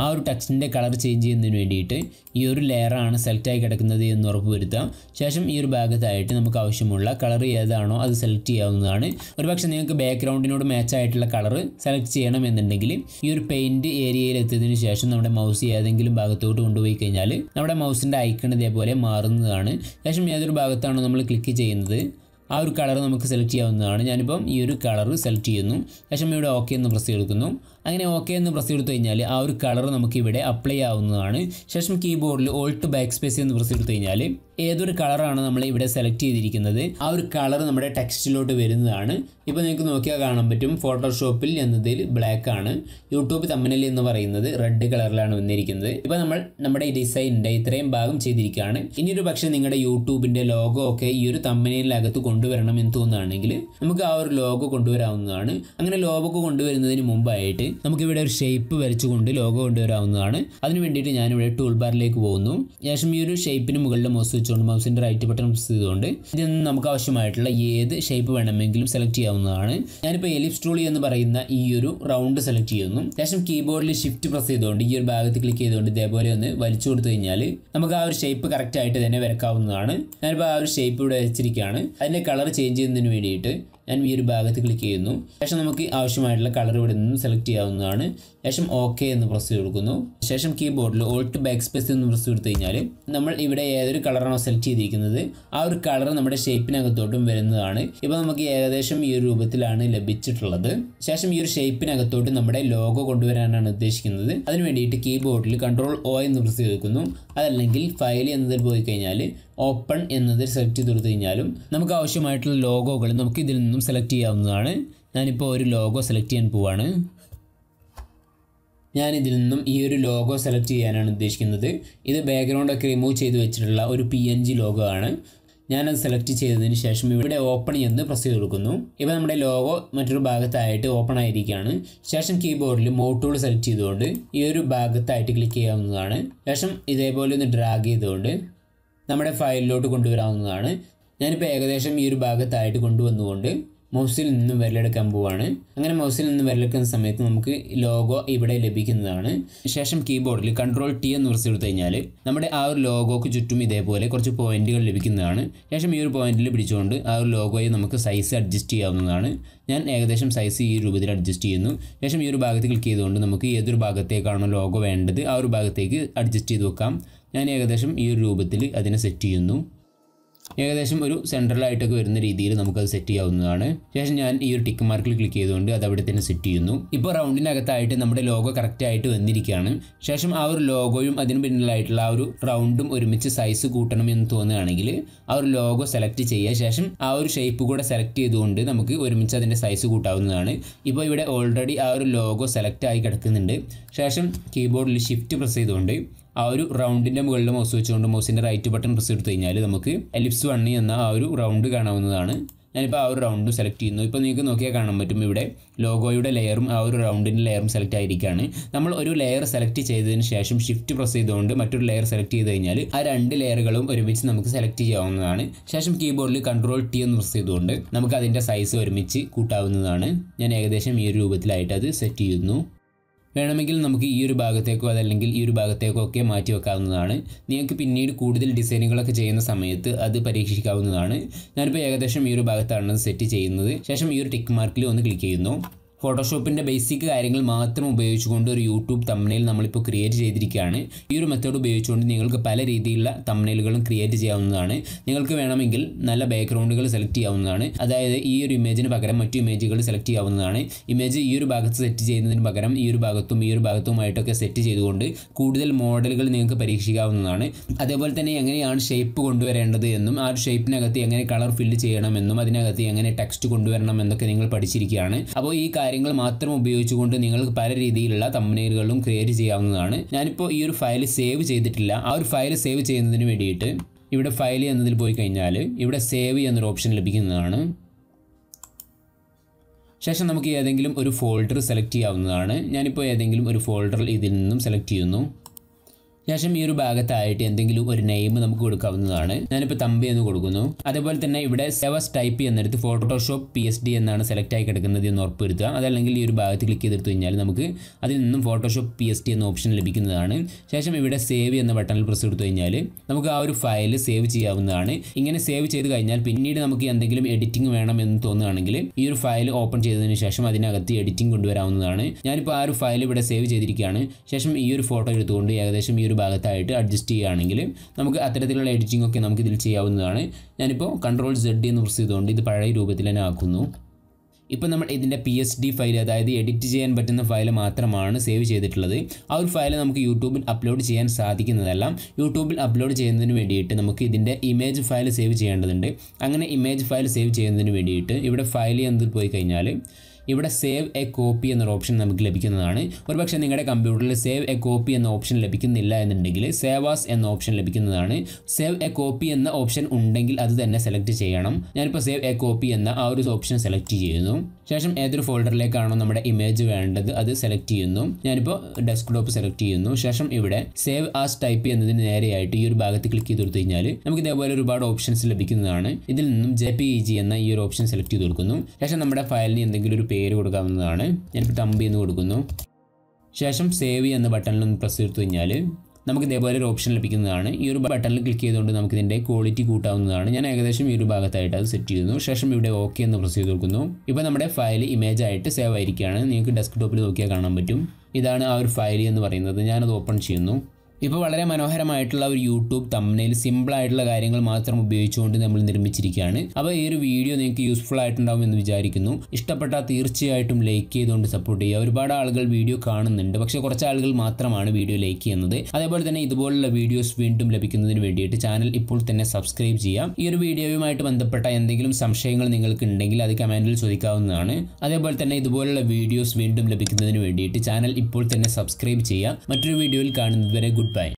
ആ ഒരു ടെക്സ്റ്റിൻ്റെ കളർ ചേഞ്ച് ചെയ്യുന്നതിന് വേണ്ടിയിട്ട് ഈ ഒരു ലെയറാണ് സെലക്റ്റായി കിടക്കുന്നത് എന്ന് ഉറപ്പ് വരുത്താം ശേഷം ഈ ഒരു ഭാഗത്തായിട്ട് നമുക്ക് ആവശ്യമുള്ള കളർ ഏതാണോ അത് സെലക്ട് ചെയ്യാവുന്നതാണ് ഒരുപക്ഷെ നിങ്ങൾക്ക് ബാക്ക്ഗ്രൗണ്ടിനോട് മാച്ച് ആയിട്ടുള്ള കളർ സെലക്ട് ചെയ്യണമെന്നുണ്ടെങ്കിൽ ഈ ഒരു പെയിൻറ്റ് ഏരിയയിൽ എത്തിയതിന് ശേഷം നമ്മുടെ മൗസ് ഏതെങ്കിലും ഭാഗത്തോട്ട് കൊണ്ടുപോയി കഴിഞ്ഞാൽ നമ്മുടെ മൗസിൻ്റെ ഐക്കൺ ഇതേപോലെ മാറുന്നതാണ് ശേഷം ഏതൊരു ഭാഗത്താണോ നമ്മൾ ക്ലിക്ക് ചെയ്യുന്നത് ആ ഒരു കളർ നമുക്ക് സെലക്ട് ചെയ്യാവുന്നതാണ് ഞാനിപ്പം ഈ ഒരു കളർ സെലക്ട് ചെയ്യുന്നു ശേഷം ഇവിടെ ഓക്കെ എന്ന് പ്രസ് ചെയ്തെടുക്കുന്നു അങ്ങനെ ഓക്കെ എന്ന് പ്രസ് ചെയ്തു കഴിഞ്ഞാൽ ആ ഒരു കളർ നമുക്ക് ഇവിടെ അപ്ലൈ ആവുന്നതാണ് ശേഷം കീബോർഡിൽ ഓൾട്ട് ബാക്ക് സ്പേസ് എന്ന് പ്രസ് ചെയ്തു കഴിഞ്ഞാൽ ഏതൊരു കളറാണ് നമ്മൾ ഇവിടെ സെലക്ട് ചെയ്തിരിക്കുന്നത് ആ ഒരു കളർ നമ്മുടെ ടെക്സ്റ്റിലോട്ട് വരുന്നതാണ് ഇപ്പോൾ നിങ്ങൾക്ക് നോക്കിയാൽ കാണാൻ പറ്റും ഫോട്ടോഷോപ്പിൽ എന്നതിൽ ബ്ലാക്ക് ആണ് യൂട്യൂബ് തമ്മനിൽ എന്ന് പറയുന്നത് റെഡ് കളറിലാണ് വന്നിരിക്കുന്നത് ഇപ്പോൾ നമ്മൾ നമ്മുടെ ഡിസൈനിൻ്റെ ഇത്രയും ഭാഗം ചെയ്തിരിക്കുകയാണ് ഇനിയൊരു പക്ഷേ നിങ്ങളുടെ യൂട്യൂബിൻ്റെ ലോഗോ ഒക്കെ ഈ ഒരു തമ്മനിലകത്ത് കൊണ്ടുവരണം എന്ന് തോന്നുകയാണെങ്കിൽ നമുക്ക് ആ ഒരു ലോഗോ കൊണ്ടുവരാവുന്നതാണ് അങ്ങനെ ലോഗോ കൊണ്ടുവരുന്നതിന് മുമ്പായിട്ട് നമുക്കിവിടെ ഒരു ഷേപ്പ് വരച്ചുകൊണ്ട് ലോഗോ കൊണ്ടുവരാവുന്നതാണ് അതിന് വേണ്ടിയിട്ട് ഞാനിവിടെ ടൂൾ ബാറിലേക്ക് പോകുന്നു ശേഷം ഈ ഒരു ഷേപ്പിന് മുകളിൽ മൗസ് വെച്ചുകൊണ്ട് മൗസിൻ്റെ റൈറ്റ് ബട്ടൺ പ്രസ് ചെയ്തുകൊണ്ട് ഇതിൽ നിന്ന് നമുക്ക് ആവശ്യമായിട്ടുള്ള ഏത് ഷേപ്പ് വേണമെങ്കിലും സെലക്ട് ചെയ്യാവുന്നതാണ് ഞാനിപ്പോൾ എലിപ്സ് ടൂൾ എന്ന് പറയുന്ന ഈ ഒരു റൗണ്ട് സെലക്ട് ചെയ്യുന്നു ശേഷം കീബോർഡിൽ ഷിഫ്റ്റ് പ്രസ് ചെയ്തുകൊണ്ട് ഈ ഒരു ഭാഗത്ത് ക്ലിക്ക് ചെയ്തുകൊണ്ട് ഇതേപോലെ ഒന്ന് വലിച്ചു കൊടുത്തു കഴിഞ്ഞാൽ നമുക്ക് ആ ഒരു ഷേപ്പ് കറക്റ്റ് ആയിട്ട് തന്നെ വരക്കാവുന്നതാണ് ഞാനിപ്പോൾ ആ ഒരു ഷേപ്പ് ഇവിടെ വെച്ചിരിക്കുകയാണ് അതിൻ്റെ കളർ ചേഞ്ച് ചെയ്യുന്നതിന് വേണ്ടിയിട്ട് ഞാൻ ഈ ഒരു ഭാഗത്ത് ക്ലിക്ക് ചെയ്യുന്നു ശേഷം നമുക്ക് ആവശ്യമായിട്ടുള്ള കളർ ഇവിടെ നിന്നും സെലക്ട് ചെയ്യാവുന്നതാണ് ശേഷം ഓക്കെ എന്ന് പ്രസ് ചെയ്ത് കൊടുക്കുന്നു ശേഷം കീബോർഡിൽ ഓൾട്ട് ബാക്ക് സ്പേസ് എന്ന് പ്രസ് കൊടുത്തു കഴിഞ്ഞാൽ നമ്മൾ ഇവിടെ ഏതൊരു കളറാണോ സെലക്ട് ചെയ്തിരിക്കുന്നത് ആ ഒരു കളർ നമ്മുടെ ഷേപ്പിനകത്തോട്ടും വരുന്നതാണ് ഇപ്പോൾ നമുക്ക് ഏകദേശം ഈ ഒരു രൂപത്തിലാണ് ലഭിച്ചിട്ടുള്ളത് ശേഷം ഈ ഒരു ഷേപ്പിനകത്തോട്ട് നമ്മുടെ ലോഗോ കൊണ്ടുവരാനാണ് ഉദ്ദേശിക്കുന്നത് അതിന് വേണ്ടിയിട്ട് കീബോർഡിൽ കൺട്രോൾ ഒ എന്ന് പ്രസ് ചെയ്ത് കൊടുക്കുന്നു അതല്ലെങ്കിൽ ഫയൽ എന്നതിൽ പോയി കഴിഞ്ഞാൽ ഓപ്പൺ എന്നത് സെലക്ട് ചെയ്ത് കൊടുത്തു കഴിഞ്ഞാലും നമുക്ക് ആവശ്യമായിട്ടുള്ള ലോഗോകൾ നമുക്ക് ഇതിൽ നിന്ന് നിന്നും സെലക്ട് ചെയ്യാവുന്നതാണ് ഞാനിപ്പോൾ ഒരു ലോഗോ സെലക്ട് ചെയ്യാൻ പോവാണ് ഞാൻ ഇതിൽ നിന്നും ഈ ഒരു ലോഗോ സെലക്ട് ചെയ്യാനാണ് ഉദ്ദേശിക്കുന്നത് ഇത് ഒക്കെ റിമൂവ് ചെയ്ത് വെച്ചിട്ടുള്ള ഒരു പി എൻ ജി ലോഗോ ആണ് ഞാനത് സെലക്ട് ചെയ്തതിന് ശേഷം ഇവിടെ ഓപ്പൺ എന്ന് പ്രസ് ചെയ്ത് കൊടുക്കുന്നു ഇപ്പോൾ നമ്മുടെ ലോഗോ മറ്റൊരു ഭാഗത്തായിട്ട് ഓപ്പൺ ആയിരിക്കുകയാണ് ശേഷം കീബോർഡിൽ മോട്ടൂൾ സെലക്ട് ചെയ്തുകൊണ്ട് ഈ ഒരു ഭാഗത്തായിട്ട് ക്ലിക്ക് ചെയ്യാവുന്നതാണ് ശേഷം ഇതേപോലെ ഒന്ന് ഡ്രാഗ് ചെയ്തുകൊണ്ട് നമ്മുടെ ഫയലിലോട്ട് കൊണ്ടുവരാവുന്നതാണ് ഞാനിപ്പോൾ ഏകദേശം ഈ ഒരു ഭാഗത്തായിട്ട് കൊണ്ടുവന്നുകൊണ്ട് മൗസിൽ നിന്നും വിരലെടുക്കാൻ പോവാണ് അങ്ങനെ മൗസിൽ നിന്നും വിരലെടുക്കുന്ന സമയത്ത് നമുക്ക് ലോഗോ ഇവിടെ ലഭിക്കുന്നതാണ് ശേഷം കീബോർഡിൽ കൺട്രോൾ ടി എന്ന് കൊടുത്തു കഴിഞ്ഞാൽ നമ്മുടെ ആ ഒരു ലോഗോക്ക് ചുറ്റും ഇതേപോലെ കുറച്ച് പോയിന്റുകൾ ലഭിക്കുന്നതാണ് ശേഷം ഈ ഒരു പോയിന്റിൽ പിടിച്ചുകൊണ്ട് ആ ഒരു ലോഗോയെ നമുക്ക് സൈസ് അഡ്ജസ്റ്റ് ചെയ്യാവുന്നതാണ് ഞാൻ ഏകദേശം സൈസ് ഈ രൂപത്തിൽ അഡ്ജസ്റ്റ് ചെയ്യുന്നു ശേഷം ഈ ഒരു ഭാഗത്ത് ക്ലിക്ക് ചെയ്തുകൊണ്ട് നമുക്ക് ഏതൊരു ഭാഗത്തേക്കാണോ ലോഗോ വേണ്ടത് ആ ഒരു ഭാഗത്തേക്ക് അഡ്ജസ്റ്റ് ചെയ്ത് വെക്കാം ഞാൻ ഏകദേശം ഈ ഒരു രൂപത്തിൽ അതിനെ സെറ്റ് ചെയ്യുന്നു ഏകദേശം ഒരു സെൻട്രലായിട്ടൊക്കെ വരുന്ന രീതിയിൽ നമുക്കത് സെറ്റ് ചെയ്യാവുന്നതാണ് ശേഷം ഞാൻ ഈ ഒരു ടിക്ക് മാർക്കിൽ ക്ലിക്ക് ചെയ്തുകൊണ്ട് അത് അവിടെ തന്നെ സെറ്റ് ചെയ്യുന്നു ഇപ്പോൾ റൗണ്ടിനകത്തായിട്ട് നമ്മുടെ ലോഗോ കറക്റ്റായിട്ട് വന്നിരിക്കുകയാണ് ശേഷം ആ ഒരു ലോഗോയും അതിന് പിന്നിലായിട്ടുള്ള ആ ഒരു റൗണ്ടും ഒരുമിച്ച് സൈസ് കൂട്ടണം എന്ന് തോന്നുകയാണെങ്കിൽ ആ ഒരു ലോഗോ സെലക്ട് ചെയ്യുക ശേഷം ആ ഒരു ഷേപ്പ് കൂടെ സെലക്ട് ചെയ്തുകൊണ്ട് നമുക്ക് ഒരുമിച്ച് അതിൻ്റെ സൈസ് കൂട്ടാവുന്നതാണ് ഇപ്പോൾ ഇവിടെ ഓൾറെഡി ആ ഒരു ലോഗോ സെലക്ട് ആയി കിടക്കുന്നുണ്ട് ശേഷം കീബോർഡിൽ ഷിഫ്റ്റ് പ്രസ് ചെയ്തുകൊണ്ട് ആ ഒരു റൗണ്ടിൻ്റെ മുകളിൽ മൗസ് വെച്ചുകൊണ്ട് മൗസിൻ്റെ റൈറ്റ് ബട്ടൺ പ്രസ് എടുത്തു കഴിഞ്ഞാൽ നമുക്ക് എലിപ്സ് വണ്ണി എന്ന ആ ഒരു റൗണ്ട് കാണാവുന്നതാണ് ഞാനിപ്പോൾ ആ ഒരു റൗണ്ട് സെലക്ട് ചെയ്യുന്നു ഇപ്പോൾ നിങ്ങൾക്ക് നോക്കിയാൽ കാണാൻ പറ്റും ഇവിടെ ലോഗോയുടെ ലെയറും ആ ഒരു റൗണ്ടിൻ്റെ ലെയറും സെലക്ട് ആയിരിക്കുകയാണ് നമ്മൾ ഒരു ലെയർ സെലക്ട് ചെയ്തതിന് ശേഷം ഷിഫ്റ്റ് പ്രസ് ചെയ്തുകൊണ്ട് മറ്റൊരു ലെയർ സെലക്ട് ചെയ്ത് കഴിഞ്ഞാൽ ആ രണ്ട് ലെയറുകളും ഒരുമിച്ച് നമുക്ക് സെലക്ട് ചെയ്യാവുന്നതാണ് ശേഷം കീബോർഡിൽ കൺട്രോൾ ടി എന്ന് പ്രസ് ചെയ്തുകൊണ്ട് നമുക്ക് അതിൻ്റെ സൈസ് ഒരുമിച്ച് കൂട്ടാവുന്നതാണ് ഞാൻ ഏകദേശം ഈ ഒരു രൂപത്തിലായിട്ട് അത് സെറ്റ് ചെയ്യുന്നു വേണമെങ്കിൽ നമുക്ക് ഈ ഒരു ഭാഗത്തേക്കോ അതല്ലെങ്കിൽ ഈ ഒരു ഭാഗത്തേക്കോ ഒക്കെ മാറ്റി വെക്കാവുന്നതാണ് നിങ്ങൾക്ക് പിന്നീട് കൂടുതൽ ഡിസൈനുകളൊക്കെ ചെയ്യുന്ന സമയത്ത് അത് പരീക്ഷിക്കാവുന്നതാണ് ഞാനിപ്പോൾ ഏകദേശം ഈ ഒരു ഭാഗത്താണ് സെറ്റ് ചെയ്യുന്നത് ശേഷം ഈ ഒരു ടിക്ക് മാർക്കിൽ ഒന്ന് ക്ലിക്ക് ചെയ്യുന്നു ഫോട്ടോഷോപ്പിൻ്റെ ബേസിക് കാര്യങ്ങൾ മാത്രം ഉപയോഗിച്ചുകൊണ്ട് ഒരു യൂട്യൂബ് തമ്മനയിൽ നമ്മളിപ്പോൾ ക്രിയേറ്റ് ചെയ്തിരിക്കുകയാണ് ഈ ഒരു മെത്തേഡ് ഉപയോഗിച്ചുകൊണ്ട് നിങ്ങൾക്ക് പല രീതിയിലുള്ള തമ്മനയിലുകളും ക്രിയേറ്റ് ചെയ്യാവുന്നതാണ് നിങ്ങൾക്ക് വേണമെങ്കിൽ നല്ല ബാക്ക്ഗ്രൗണ്ടുകൾ സെലക്ട് ചെയ്യാവുന്നതാണ് അതായത് ഈ ഒരു ഇമേജിന് പകരം മറ്റു ഇമേജുകൾ സെലക്ട് ചെയ്യാവുന്നതാണ് ഇമേജ് ഈ ഒരു ഭാഗത്ത് സെറ്റ് ചെയ്യുന്നതിന് പകരം ഈ ഒരു ഭാഗത്തും ഈ ഒരു ഭാഗത്തുമായിട്ടൊക്കെ സെറ്റ് ചെയ്തുകൊണ്ട് കൂടുതൽ മോഡലുകൾ നിങ്ങൾക്ക് പരീക്ഷിക്കാവുന്നതാണ് അതേപോലെ തന്നെ എങ്ങനെയാണ് ഷേപ്പ് കൊണ്ടുവരേണ്ടത് എന്നും ആ ഒരു ഷേപ്പിനകത്ത് എങ്ങനെ കളർ ഫില്ല് ചെയ്യണമെന്നും അതിനകത്ത് എങ്ങനെ ടെക്സ്റ്റ് കൊണ്ടുവരണം എന്നൊക്കെ നിങ്ങൾ പഠിച്ചിരിക്കുകയാണ് അപ്പോൾ ഈ കാര്യം കാര്യങ്ങൾ മാത്രം ഉപയോഗിച്ചുകൊണ്ട് നിങ്ങൾക്ക് പല രീതിയിലുള്ള തമ്മനീലുകളും ക്രിയേറ്റ് ചെയ്യാവുന്നതാണ് ഞാനിപ്പോൾ ഈ ഒരു ഫയൽ സേവ് ചെയ്തിട്ടില്ല ആ ഒരു ഫയൽ സേവ് ചെയ്യുന്നതിന് വേണ്ടിയിട്ട് ഇവിടെ ഫയൽ എന്നതിൽ പോയി കഴിഞ്ഞാൽ ഇവിടെ സേവ് എന്നൊരു ഓപ്ഷൻ ലഭിക്കുന്നതാണ് ശേഷം നമുക്ക് ഏതെങ്കിലും ഒരു ഫോൾഡർ സെലക്ട് ചെയ്യാവുന്നതാണ് ഞാനിപ്പോൾ ഏതെങ്കിലും ഒരു ഫോൾഡർ ഇതിൽ നിന്നും സെലക്ട് ചെയ്യുന്നു ശേഷം ഈ ഒരു ഭാഗത്തായിട്ട് എന്തെങ്കിലും ഒരു നെയിം നമുക്ക് കൊടുക്കാവുന്നതാണ് ഞാനിപ്പോൾ തമ്പി എന്ന് കൊടുക്കുന്നു അതേപോലെ തന്നെ ഇവിടെ സെവസ് ടൈപ്പ് എന്നെടുത്ത് ഫോട്ടോഷോപ്പ് പി എസ് ഡി എന്നാണ് സെലക്ട് ആയി കിടക്കുന്നത് എന്ന് ഉറപ്പുവരുത്തുക അതല്ലെങ്കിൽ ഈ ഒരു ഭാഗത്ത് ക്ലിക്ക് ചെയ്തെടുത്തു കഴിഞ്ഞാൽ നമുക്ക് അതിൽ നിന്നും ഫോട്ടോഷോപ്പ് പി എസ് ഡി എന്ന ഓപ്ഷൻ ലഭിക്കുന്നതാണ് ശേഷം ഇവിടെ സേവ് എന്ന ബട്ടണിൽ പ്രസ് എടുത്തു കഴിഞ്ഞാൽ നമുക്ക് ആ ഒരു ഫയൽ സേവ് ചെയ്യാവുന്നതാണ് ഇങ്ങനെ സേവ് ചെയ്ത് കഴിഞ്ഞാൽ പിന്നീട് നമുക്ക് എന്തെങ്കിലും എഡിറ്റിംഗ് വേണം എന്ന് തോന്നുകയാണെങ്കിൽ ഈ ഒരു ഫയൽ ഓപ്പൺ ചെയ്തതിന് ശേഷം അതിനകത്ത് എഡിറ്റിംഗ് കൊണ്ടുവരാവുന്നതാണ് ഞാനിപ്പോൾ ആ ഒരു ഫയൽ ഇവിടെ സേവ് ചെയ്തിരിക്കുകയാണ് ശേഷം ഈ ഒരു ഫോട്ടോ എടുത്തുകൊണ്ട് ഏകദേശം ഈ ഒരു ഒരു ഭാഗത്തായിട്ട് അഡ്ജസ്റ്റ് ചെയ്യുകയാണെങ്കിൽ നമുക്ക് അത്തരത്തിലുള്ള എഡിറ്റിംഗ് ഒക്കെ നമുക്ക് ഇതിൽ ചെയ്യാവുന്നതാണ് ഞാനിപ്പോൾ കൺട്രോൾ സെഡ് എന്ന് പ്രസ് ചെയ്തുകൊണ്ട് ഇത് പഴയ രൂപത്തിൽ തന്നെ ആക്കുന്നു ഇപ്പം നമ്മൾ ഇതിൻ്റെ പി എസ് ഡി ഫയൽ അതായത് എഡിറ്റ് ചെയ്യാൻ പറ്റുന്ന ഫയൽ മാത്രമാണ് സേവ് ചെയ്തിട്ടുള്ളത് ആ ഒരു ഫയൽ നമുക്ക് യൂട്യൂബിൽ അപ്ലോഡ് ചെയ്യാൻ സാധിക്കുന്നതല്ല യൂട്യൂബിൽ അപ്ലോഡ് ചെയ്യുന്നതിന് വേണ്ടിയിട്ട് നമുക്ക് ഇതിൻ്റെ ഇമേജ് ഫയൽ സേവ് ചെയ്യേണ്ടതുണ്ട് അങ്ങനെ ഇമേജ് ഫയൽ സേവ് ചെയ്യുന്നതിന് വേണ്ടിയിട്ട് ഇവിടെ ഫയൽ എന്തിൽ പോയി കഴിഞ്ഞാൽ ഇവിടെ സേവ് എ കോപ്പി എന്നൊരു ഓപ്ഷൻ നമുക്ക് ലഭിക്കുന്നതാണ് ഒരുപക്ഷെ നിങ്ങളുടെ കമ്പ്യൂട്ടറിൽ സേവ് എ കോപ്പി എന്ന ഓപ്ഷൻ ലഭിക്കുന്നില്ല എന്നുണ്ടെങ്കിൽ സേവാസ് എന്ന ഓപ്ഷൻ ലഭിക്കുന്നതാണ് സേവ് എ കോപ്പി എന്ന ഓപ്ഷൻ ഉണ്ടെങ്കിൽ അത് തന്നെ സെലക്ട് ചെയ്യണം ഞാനിപ്പോൾ സേവ് എ കോപ്പി എന്ന ആ ഒരു ഓപ്ഷൻ സെലക്ട് ചെയ്യുന്നു ശേഷം ഏതൊരു ഫോൾഡറിലേക്കാണോ നമ്മുടെ ഇമേജ് വേണ്ടത് അത് സെലക്ട് ചെയ്യുന്നു ഞാനിപ്പോൾ ഡെസ്ക്ടോപ്പ് സെലക്ട് ചെയ്യുന്നു ശേഷം ഇവിടെ സേവ് ആസ് ടൈപ്പ് എന്നതിന് നേരെയായിട്ട് ഈ ഒരു ഭാഗത്ത് ക്ലിക്ക് ചെയ്ത് കൊടുത്തു കഴിഞ്ഞാൽ നമുക്ക് ഇതേപോലെ ഒരുപാട് ഓപ്ഷൻസ് ലഭിക്കുന്നതാണ് ഇതിൽ നിന്നും ജെ പി ഇ ജി എന്ന ഈ ഒരു ഓപ്ഷൻ സെലക്ട് ചെയ്ത് കൊടുക്കുന്നു ശേഷം നമ്മുടെ ഫയലിന് എന്തെങ്കിലും ഒരു പേര് കൊടുക്കാവുന്നതാണ് ഞാനിപ്പോൾ ടംബി എന്ന് കൊടുക്കുന്നു ശേഷം സേവ് എന്ന ബട്ടണിൽ ഒന്ന് പ്രസ് ചെയ്ത് കഴിഞ്ഞാൽ നമുക്ക് ഇതേപോലെ ഒരു ഓപ്ഷൻ ലഭിക്കുന്നതാണ് ഈ ഒരു ബട്ടണിൽ ക്ലിക്ക് ചെയ്തുകൊണ്ട് ഇതിൻ്റെ ക്വാളിറ്റി കൂട്ടാവുന്നതാണ് ഞാൻ ഏകദേശം ഈ ഒരു ഭാഗത്തായിട്ട് അത് സെറ്റ് ചെയ്യുന്നു ശേഷം ഇവിടെ ഓക്കെ എന്ന് പ്രസ് ചെയ്ത് കൊടുക്കുന്നു ഇപ്പോൾ നമ്മുടെ ഫയൽ ഇമേജ് ആയിട്ട് സേവ് ആയിരിക്കുകയാണ് നിങ്ങൾക്ക് ഡെസ്ക്ടോപ്പിൽ നോക്കിയാൽ കാണാൻ പറ്റും ഇതാണ് ആ ഒരു ഫയൽ എന്ന് പറയുന്നത് ഞാനത് ഓപ്പൺ ചെയ്യുന്നു ഇപ്പോൾ വളരെ മനോഹരമായിട്ടുള്ള ഒരു യൂട്യൂബ് തമ്മിൽ സിമ്പിൾ ആയിട്ടുള്ള കാര്യങ്ങൾ മാത്രം ഉപയോഗിച്ചുകൊണ്ട് നമ്മൾ നിർമ്മിച്ചിരിക്കുകയാണ് അപ്പോൾ ഈ ഒരു വീഡിയോ നിങ്ങൾക്ക് യൂസ്ഫുൾ ആയിട്ടുണ്ടാവും എന്ന് വിചാരിക്കുന്നു ഇഷ്ടപ്പെട്ടാൽ തീർച്ചയായിട്ടും ലൈക്ക് ചെയ്തുകൊണ്ട് സപ്പോർട്ട് ചെയ്യുക ഒരുപാട് ആളുകൾ വീഡിയോ കാണുന്നുണ്ട് പക്ഷേ കുറച്ച് ആളുകൾ മാത്രമാണ് വീഡിയോ ലൈക്ക് ചെയ്യുന്നത് അതേപോലെ തന്നെ ഇതുപോലുള്ള വീഡിയോസ് വീണ്ടും ലഭിക്കുന്നതിന് വേണ്ടിയിട്ട് ചാനൽ ഇപ്പോൾ തന്നെ സബ്സ്ക്രൈബ് ചെയ്യാം ഈ ഒരു വീഡിയോയുമായിട്ട് ബന്ധപ്പെട്ട എന്തെങ്കിലും സംശയങ്ങൾ നിങ്ങൾക്ക് ഉണ്ടെങ്കിൽ അത് കമൻറ്റിൽ ചോദിക്കാവുന്നതാണ് അതേപോലെ തന്നെ ഇതുപോലുള്ള വീഡിയോസ് വീണ്ടും ലഭിക്കുന്നതിന് വേണ്ടിയിട്ട് ചാനൽ ഇപ്പോൾ തന്നെ സബ്സ്ക്രൈബ് ചെയ്യുക മറ്റൊരു വീഡിയോയിൽ കാണുന്നതുവരെ ഗുഡ് tem.